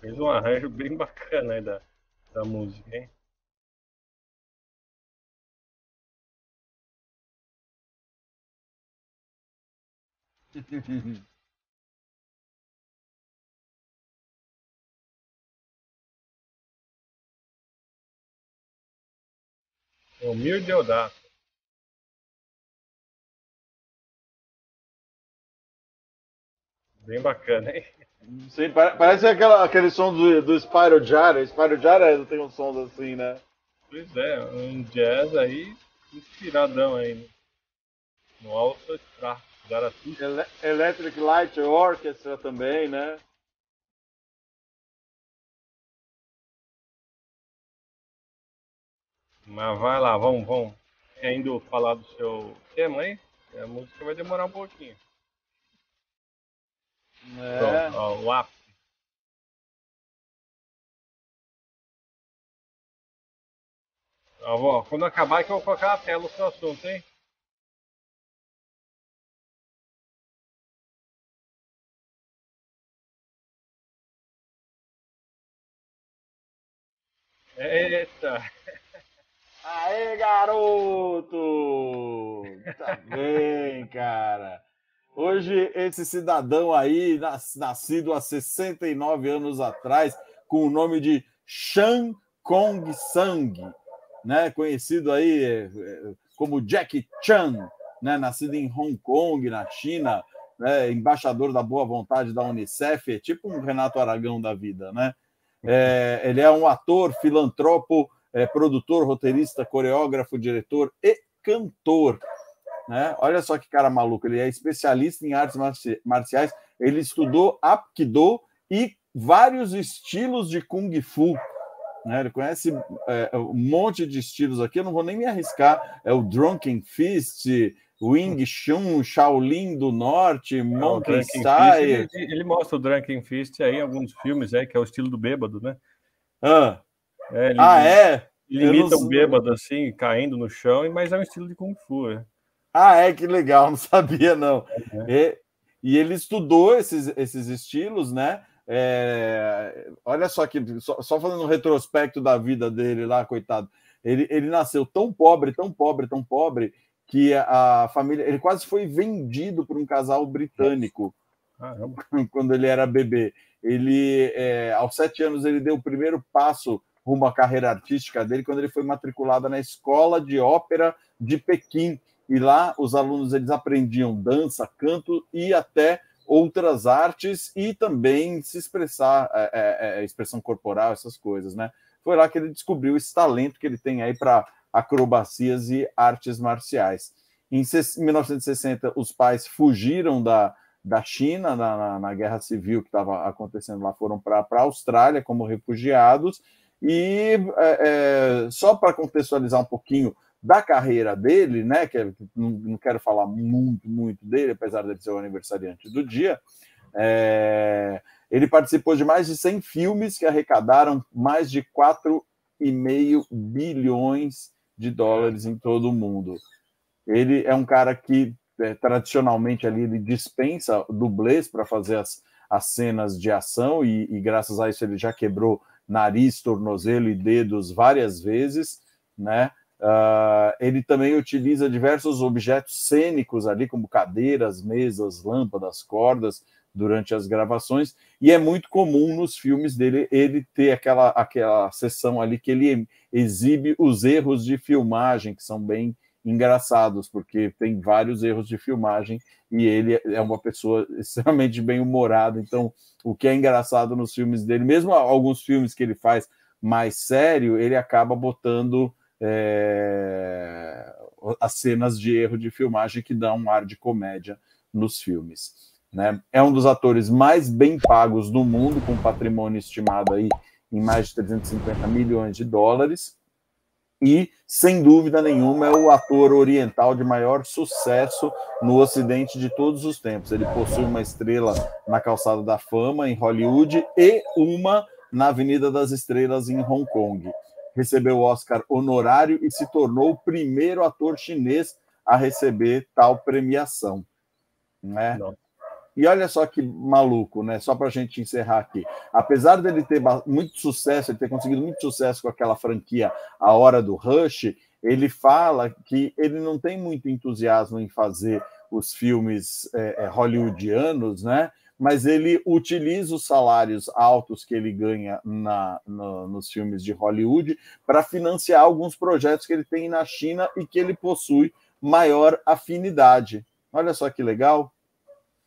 Fez um arranjo bem bacana aí da, da música, hein? [LAUGHS] É o Mir Deodato. Bem bacana, hein? Sim, parece aquela, aquele som do, do Spyro Jara. Spyro Jara tem uns sons assim, né? Pois é, um jazz aí inspiradão aí né? No Alpha Star, Zaratustra. Ele Electric Light Orchestra também, né? Mas vai lá, vamos, vamos. ainda falar do seu tema aí? A música vai demorar um pouquinho. É. Pronto, ó, o ápice. Ó, ó, quando acabar que eu vou colocar a tela no seu assunto, hein? Eita! Aê, garoto! Tá bem, cara. Hoje, esse cidadão aí, nascido há 69 anos atrás, com o nome de Shan Kong Sang, né? conhecido aí eh, eh, como Jack Chan, né? nascido em Hong Kong, na China, né? embaixador da boa vontade da Unicef, é tipo um Renato Aragão da vida. Né? É, ele é um ator, filantropo, é, produtor, roteirista, coreógrafo, diretor e cantor. Né? Olha só que cara maluco, ele é especialista em artes marciais, ele estudou Apkido e vários estilos de Kung Fu. Né? Ele conhece é, é, um monte de estilos aqui, eu não vou nem me arriscar. É o Drunken Fist, Wing hum. Chun, Shaolin do Norte, é, Monkey Style. Ele, ele, mostra o Drunken Fist aí em alguns filmes, aí que é o estilo do bêbado, né? Ah, é? Ele, ah, é? Ele imita não... um bêbado assim, caindo no chão, mas é um estilo de Kung Fu. É. Ah, é que legal, [LAUGHS] não sabia não. É, é. E, e, ele estudou esses, esses estilos, né? É, olha só que só, só, fazendo um retrospecto da vida dele lá, coitado. Ele, ele nasceu tão pobre, tão pobre, tão pobre que a, a família ele quase foi vendido por um casal britânico [LAUGHS] quando ele era bebê. Ele é, aos sete anos ele deu o primeiro passo rumo à carreira artística dele quando ele foi matriculado na escola de ópera de Pequim e lá os alunos eles aprendiam dança, canto e até outras artes e também se expressar, é, é, é expressão corporal, essas coisas, né? Foi lá que ele descobriu esse talento que ele tem aí para acrobacias e artes marciais. Em 1960, os pais fugiram da, da China na, na, na guerra civil que estava acontecendo lá, foram para a Austrália como refugiados. E é, é só para contextualizar um pouquinho da carreira dele, né? Que é, não, quero falar muito, muito dele, apesar de ser o aniversariante do dia. É, ele participou de mais de 100 filmes que arrecadaram mais de 4,5 bilhões de dólares em todo o mundo. Ele é um cara que é, tradicionalmente ali ele dispensa dublês para fazer as, as cenas de ação e, e graças a isso ele já quebrou nariz, tornozelo e dedos várias vezes, né? Uh, ele também utiliza diversos objetos cênicos ali, como cadeiras, mesas, lâmpadas, cordas, durante as gravações, e é muito comum nos filmes dele ele ter aquela, aquela sessão ali que ele exibe os erros de filmagem, que são bem engraçados, porque tem vários erros de filmagem e ele é uma pessoa [LAUGHS] extremamente bem-humorada, então o que é engraçado nos filmes dele, mesmo alguns filmes que ele faz mais sério, ele acaba botando é, as cenas de erro de filmagem que dão um ar de comédia nos filmes. Né? É um dos atores mais bem pagos do mundo, com patrimônio estimado aí em mais de 350 milhões de dólares. E, sem dúvida nenhuma, é o ator oriental de maior sucesso no Ocidente de todos os tempos. Ele possui uma estrela na Calçada da Fama, em Hollywood, e uma na Avenida das Estrelas, em Hong Kong recebeu o Oscar honorário e se tornou o primeiro ator chinês a receber tal premiação. Né? E olha só que maluco, né? Só para a gente encerrar aqui. Apesar dele ter muito sucesso, ele ter conseguido muito sucesso com aquela franquia A Hora do Rush, ele fala que ele não tem muito entusiasmo em fazer os filmes é, é, hollywoodianos, né? mas ele utiliza os salários altos que ele ganha na, nos filmes de Hollywood para financiar alguns projetos que ele tem na China e que ele possui maior afinidade. Olha só que legal.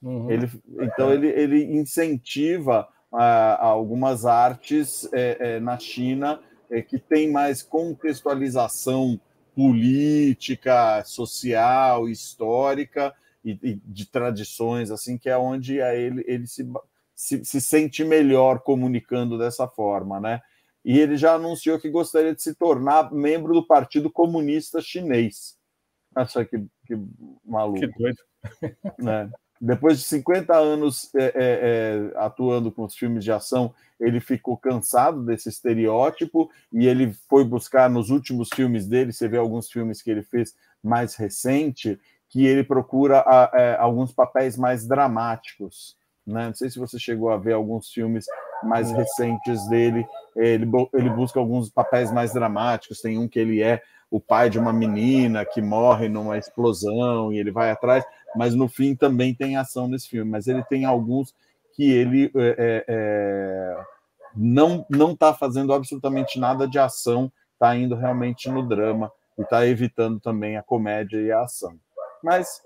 Uhum. Ele, então ele, ele incentiva ah, algumas artes é, é, na China é, que tem mais contextualização política, social, histórica e, e de tradições, assim, que é onde é ele, ele se, se, se sente melhor comunicando dessa forma, né? E ele já anunciou que gostaria de se tornar membro do Partido Comunista Chinês. Nossa, que, que maluco. Que doido. [LAUGHS] Né? Depois de 50 anos é, é, é, atuando com os filmes de ação, ele ficou cansado desse estereótipo e ele foi buscar nos últimos filmes dele. Você vê alguns filmes que ele fez mais recente, que ele procura a, a, é, alguns papéis mais dramáticos. Né? Não sei se você chegou a ver alguns filmes mais recentes dele. Ele, ele busca alguns papéis mais dramáticos. Tem um que ele é o pai de uma menina que morre numa explosão e ele vai atrás, mas no fim também tem ação nesse filme. Mas ele tem alguns que ele é, é, é não não está fazendo absolutamente nada de ação, está indo realmente no drama e está evitando também a comédia e a ação mas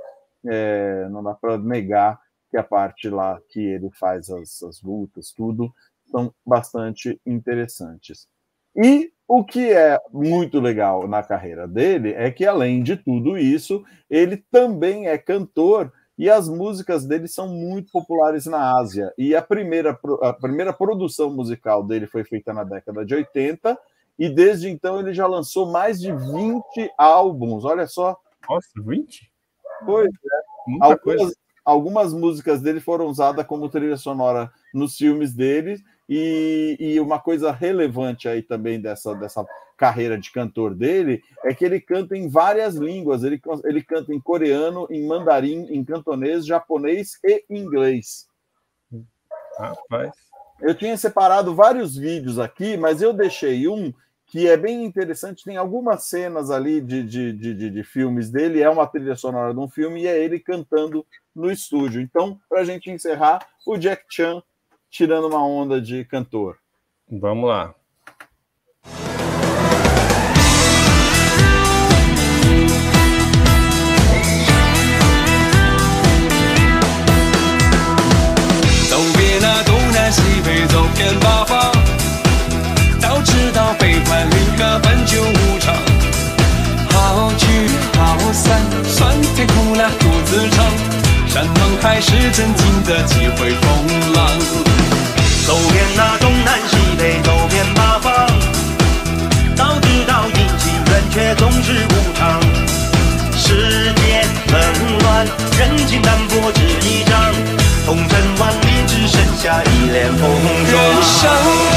é, não dá para negar que a parte lá que ele faz as, as lutas, tudo, são bastante interessantes. E o que é muito legal na carreira dele é que, além de tudo isso, ele também é cantor e as músicas dele são muito populares na Ásia. E a primeira, a primeira produção musical dele foi feita na década de 80, e desde então ele já lançou mais de 20 álbuns. Olha só. Nossa, 20? É. Muita algumas, coisa. algumas músicas dele foram usadas como trilha sonora nos filmes dele, e, e uma coisa relevante aí também dessa, dessa carreira de cantor dele é que ele canta em várias línguas. Ele, ele canta em coreano, em mandarim, em cantonês, japonês e inglês. Rapaz. Eu tinha separado vários vídeos aqui, mas eu deixei um que é bem interessante. Tem algumas cenas ali de, de, de, de, de filmes dele, é uma trilha sonora de um filme e é ele cantando no estúdio. Então, para a gente encerrar, o Jack Chan tirando uma onda de cantor. Vamos lá. Tá Don't be 知道悲欢离合本就无常，好聚好散，酸甜苦辣独自尝。山盟海誓怎经得几回风浪？走遍那东南西北，走遍八方。早知道晴圆却总是无常，世间冷暖，人情淡薄只一张。红尘万里，只剩下一脸风霜。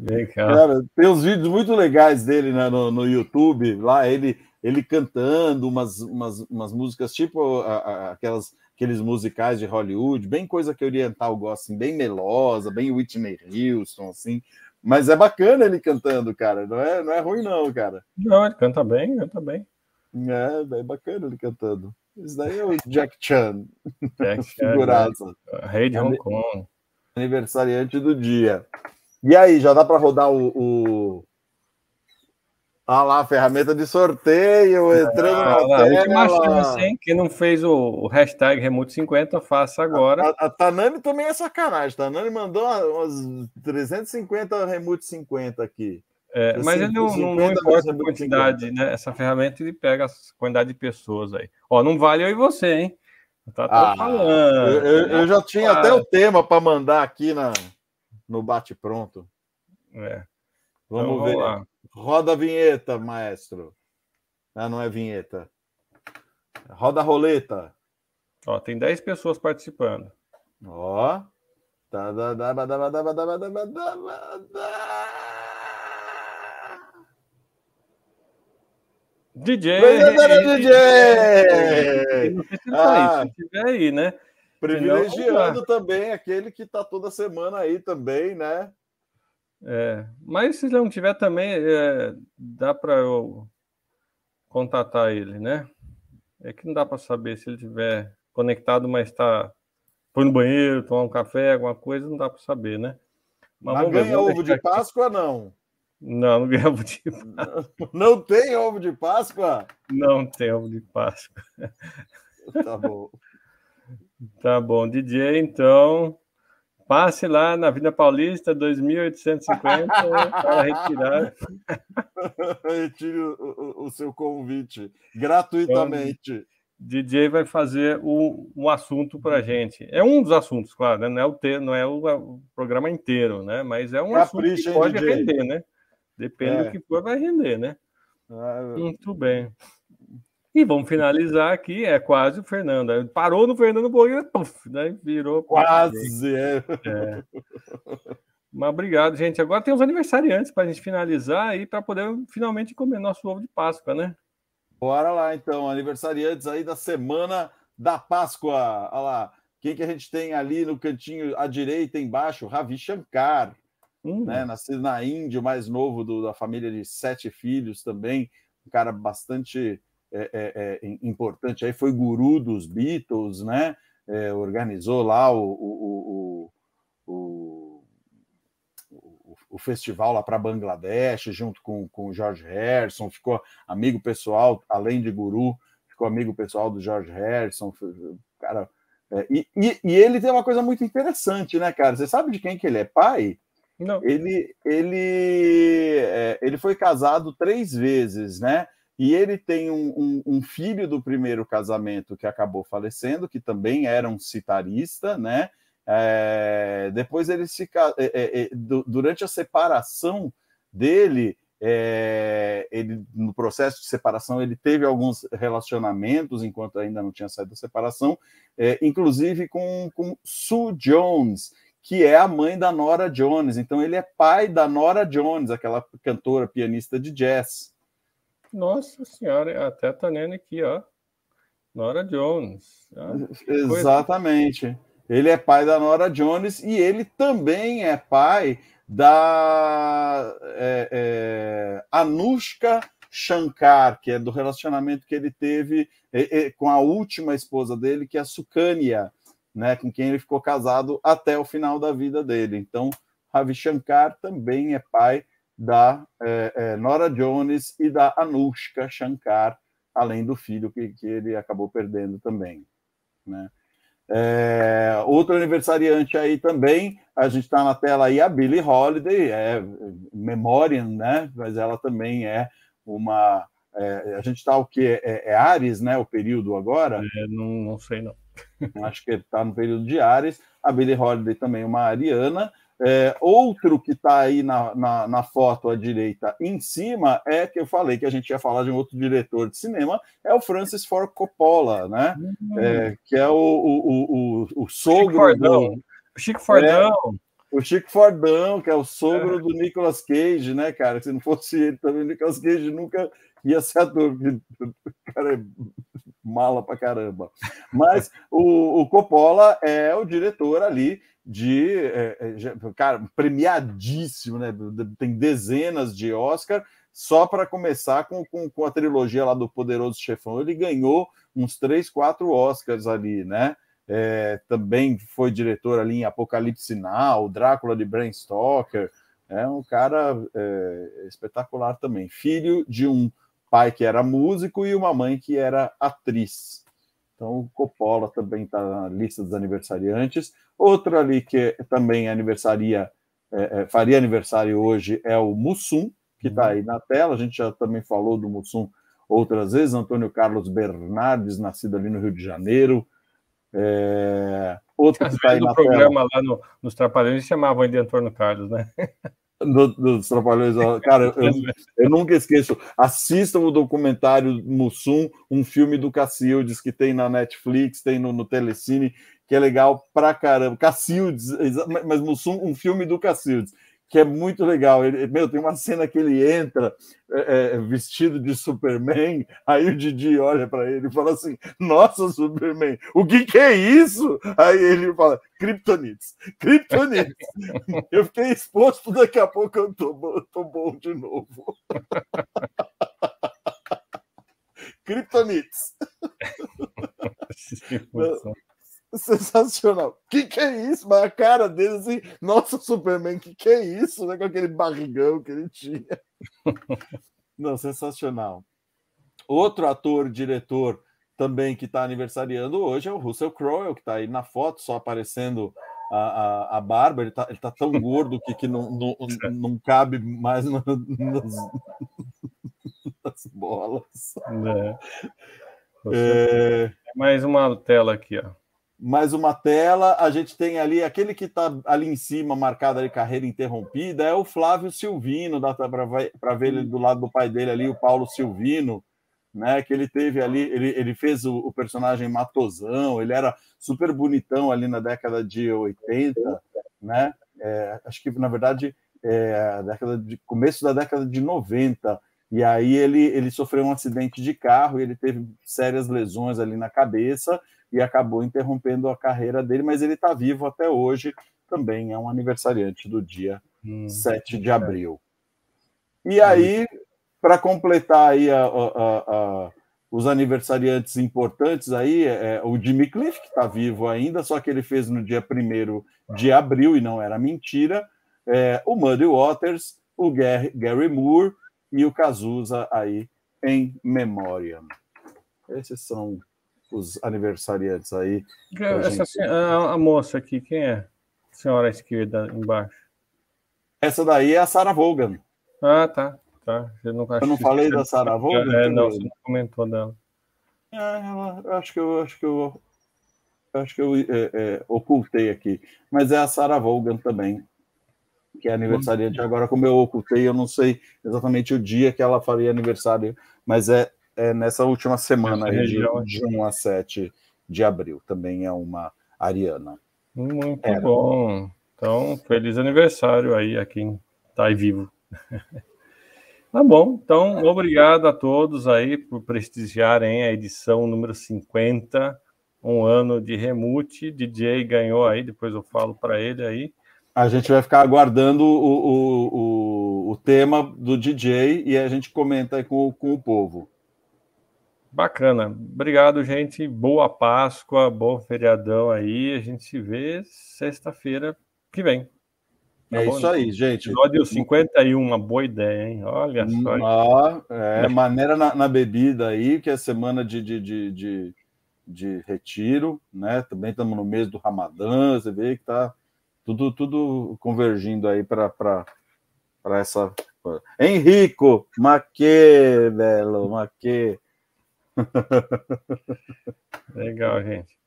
Legal. Cara, tem uns vídeos muito legais dele né, no, no, YouTube, lá ele, ele cantando umas, umas, umas músicas, tipo a, a, aquelas, aqueles musicais de Hollywood, bem coisa que oriental gosta, assim, bem melosa, bem Whitney Houston, assim. Mas é bacana ele cantando, cara. Não é, não é ruim, não, cara. Não, ele canta bem, canta bem. É, é bacana ele cantando. Isso daí é o Jack Chan. Jack [LAUGHS] Chan. Figuraça. Rei de Hong Kong. Aniversariante do dia. E aí, já dá para rodar o, o... Ah lá, ferramenta de sorteio, ah, entrando ah, na lá, tela. chance, Quem não fez o, o hashtag Remote 50 faça agora. A, a, a, Tanani também é sacanagem. Tanani mandou umas 350 Remote 50 aqui. É, mas ele não, não, importa a quantidade, 50. né? Essa ferramenta ele pega a quantidade de pessoas aí. Ó, não vale eu e você, hein? Tá, tá ah, falando. Eu, eu, eu já tinha ah. até o tema para mandar aqui na no bate-pronto. É. Vamos então, ver. Roda a vinheta, maestro. Ah, não é vinheta. Roda a roleta. Ó, tem 10 pessoas participando. Ó. DJ! DJ! Não sei se ele tá aí, se tiver aí, né? Privilegiando não, também aquele que está toda semana aí também, né? É, mas se não tiver também, é, dá para eu contatar ele, né? É que não dá para saber se ele tiver conectado, mas está foi no banheiro, tomar um café, alguma coisa, não dá para saber, né? Mas, mas ganha ver, ovo de aqui. Páscoa, não? Não, não ganha ovo de [LAUGHS] Páscoa. Não tem ovo de Páscoa? Não tem ovo de Páscoa. Tá bom. Tá bom, DJ, então. Passe lá na Vila Paulista, 2.850, [LAUGHS] para retirar. Retire o, o, seu convite gratuitamente. Então, DJ vai fazer o, um assunto para a gente. É um dos assuntos, claro, né? não é o, ter, não é, é o, programa inteiro, né? mas é um Capricha, é assunto que pode DJ. render, né? Depende é. do que for, vai render, né? Ah, Muito bem. E vamos finalizar aqui, é quase o Fernando. Parou no Fernando Bolívar, puff, virou. Quase, é. é. Mas obrigado, gente. Agora tem os aniversariantes para a gente finalizar e para poder finalmente comer nosso ovo de Páscoa, né? Bora lá, então. Aniversariantes aí da semana da Páscoa. Olha lá. Quem que a gente tem ali no cantinho à direita, embaixo? Ravi Shankar, hum. né? nascido na Índia, o mais novo do, da família de sete filhos também. Um cara bastante é, é, é importante aí, foi guru dos Beatles, né? É, organizou lá o, o, o, o festival lá para Bangladesh, junto com, com o George Harrison, ficou amigo pessoal, além de guru, ficou amigo pessoal do George Harrison, cara. É, e, e, e, ele tem uma coisa muito interessante, né, cara? Você sabe de quem que ele é pai? Não. Ele, ele, é, ele foi casado três vezes, né? E ele tem um, um, um, filho do primeiro casamento que acabou falecendo, que também era um citarista, né? É, depois ele se é, é, é durante a separação dele, é, ele no processo de separação ele teve alguns relacionamentos enquanto ainda não tinha saído da separação, é, inclusive com, com Sue Jones, que é a mãe da Nora Jones. Então ele é pai da Nora Jones, aquela cantora pianista de jazz. Nossa Senhora, é até tá lendo aqui, ó. Nora Jones. Ah, Exatamente. Ele é pai da Nora Jones e ele também é pai da é, é, Anushka Shankar, que é do relacionamento que ele teve com a última esposa dele, que é a Sukanya, né, com quem ele ficou casado até o final da vida dele. Então, Ravi Shankar também é pai da é, é, Nora Jones e da Anushka Shankar, além do filho que, que ele acabou perdendo também. Né? É, outro aniversariante aí também, a gente está na tela aí, a Billie Holiday, é, é né? Mas ela também é uma. É, a gente está o que? É, é, Ares, né? O período agora? É, não, não sei, não. Acho que está no período de Ares. A Billie Holiday também é uma ariana. É, outro que está aí na, na, na, foto à direita em cima é que eu falei que a gente ia falar de um outro diretor de cinema, é o Francis Ford Coppola, né? Uhum. É, que é o, o, o, o sogro. Chico Fordão. Do... O Chico Fordão. É, o Chico Fordão, que é o sogro é. do Nicolas Cage, né, cara? Se não fosse ele também, o Nicolas Cage nunca ia ser ator. O cara é mala pra caramba. Mas o, o Coppola é o diretor ali de é, é cara premiadíssimo, né? Tem dezenas de Oscar só para começar com, com, com, a trilogia lá do Poderoso Chefão. Ele ganhou uns três, quatro Oscars ali, né? É, também foi diretor ali em Apocalipse Sinal, Drácula de Bram Stoker. É um cara é, espetacular também. Filho de um pai que era músico e uma mãe que era atriz. Então, o Coppola também está na lista dos aniversariantes. Outro ali que também é aniversaria, é, é, faria aniversário hoje é o Mussum, que está uhum. aí na tela. A gente já também falou do Mussum outras vezes. Antônio Carlos Bernardes, nascido ali no Rio de Janeiro. É... Outro que está aí no programa lá no, nos Trapalhões chamavam de Antônio Carlos, né? [LAUGHS] do, dos Trapalhões. Cara, eu, eu, nunca esqueço. Assistam o documentário Mussum, um filme do Cacildes que tem na Netflix, tem no, no Telecine, que é legal pra caramba. Cacildes, mas Mussum, um filme do Cacildes que é muito legal. Ele, meu, tem uma cena que ele entra é, é vestido de Superman, aí o Didi olha para ele e fala assim: Nossa, Superman, o que, que é isso? Aí ele fala: Kryptonites, Kryptonites. [LAUGHS] eu fiquei exposto, daqui a pouco eu tô, tô bom de novo. [LAUGHS] Kryptonites sensacional. Que que é isso? Mas a cara dele, assim, nossa, Superman, que que é isso? Né? Com aquele barrigão que ele tinha. [LAUGHS] Não, sensacional. Outro ator, diretor também que está aniversariando hoje é o Russell Crowe, que está aí na foto, só aparecendo a, a, a barba. Ele está ele tá tão gordo que, que não, não, [LAUGHS] não cabe mais nas, nas bolas. Né? É. É... Mais uma tela aqui, ó mais uma tela. A gente tem ali aquele que está ali em cima, marcado ali carreira interrompida, é o Flávio Silvino, dá para ver ele do lado do pai dele ali, o Paulo Silvino, né? Que ele teve ali, ele, ele fez o, o personagem Matosão, ele era super bonitão ali na década de 80, né? É, acho que na verdade é, década de começo da década de 90. E aí ele, ele sofreu um acidente de carro e ele teve sérias lesões ali na cabeça e acabou interrompendo a carreira dele, mas ele está vivo até hoje, também é um aniversariante do dia hum, 7 de é. abril. E aí, para completar aí a, a, a, os aniversariantes importantes, aí é, é o Jimmy Cliff, que está vivo ainda, só que ele fez no dia 1 de abril, e não era mentira, é, o Muddy Waters, o Gary, Gary Moore e o Cazuza aí em memória. Esses são os aniversariantes aí. Essa, é a, a, moça aqui, quem é? Senhora à esquerda, embaixo. Essa daí é a Sarah Vaughan. Ah, tá. tá. Eu, não, eu não falei da Sarah Vaughan? É, não, você não comentou dela. É, ela, eu acho que eu acho que eu, eu acho que eu é, é, ocultei aqui. Mas é a Sarah Vaughan também, que é aniversariante. Agora, como eu ocultei, eu não sei exatamente o dia que ela faria aniversário, mas é é, nessa última semana aí, de, de 1 é. a 7 de abril. Também é uma ariana. Muito Era. bom. Então, feliz aniversário aí a quem está aí vivo. [LAUGHS] tá bom. Então, obrigado a todos aí por prestigiarem a edição número 50 um ano de remute. DJ ganhou aí, depois eu falo para ele aí. A gente vai ficar aguardando o, o, o, o, tema do DJ e a gente comenta aí com, com o povo. Bacana. Obrigado, gente. Boa Páscoa, bom feriadão aí. A gente se vê sexta-feira que vem. Tá é bom, isso aí, gente. Episódio 51, uma boa ideia, hein? Olha só. Ah, é, maneira na, na, bebida aí, que é semana de, de, de, de, de retiro, né? Também estamos no mês do Ramadã, você vê que tá tudo, tudo convergindo aí para essa. Henrico Maquê, belo Maquê. [LAUGHS] Legal, gente.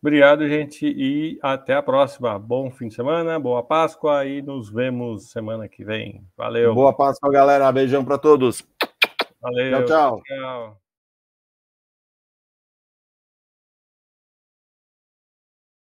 Obrigado, gente, e até a próxima. Bom fim de semana, boa Páscoa e nos vemos semana que vem. Valeu. Boa Páscoa, galera. Beijão para todos. Valeu. tchau. tchau. tchau.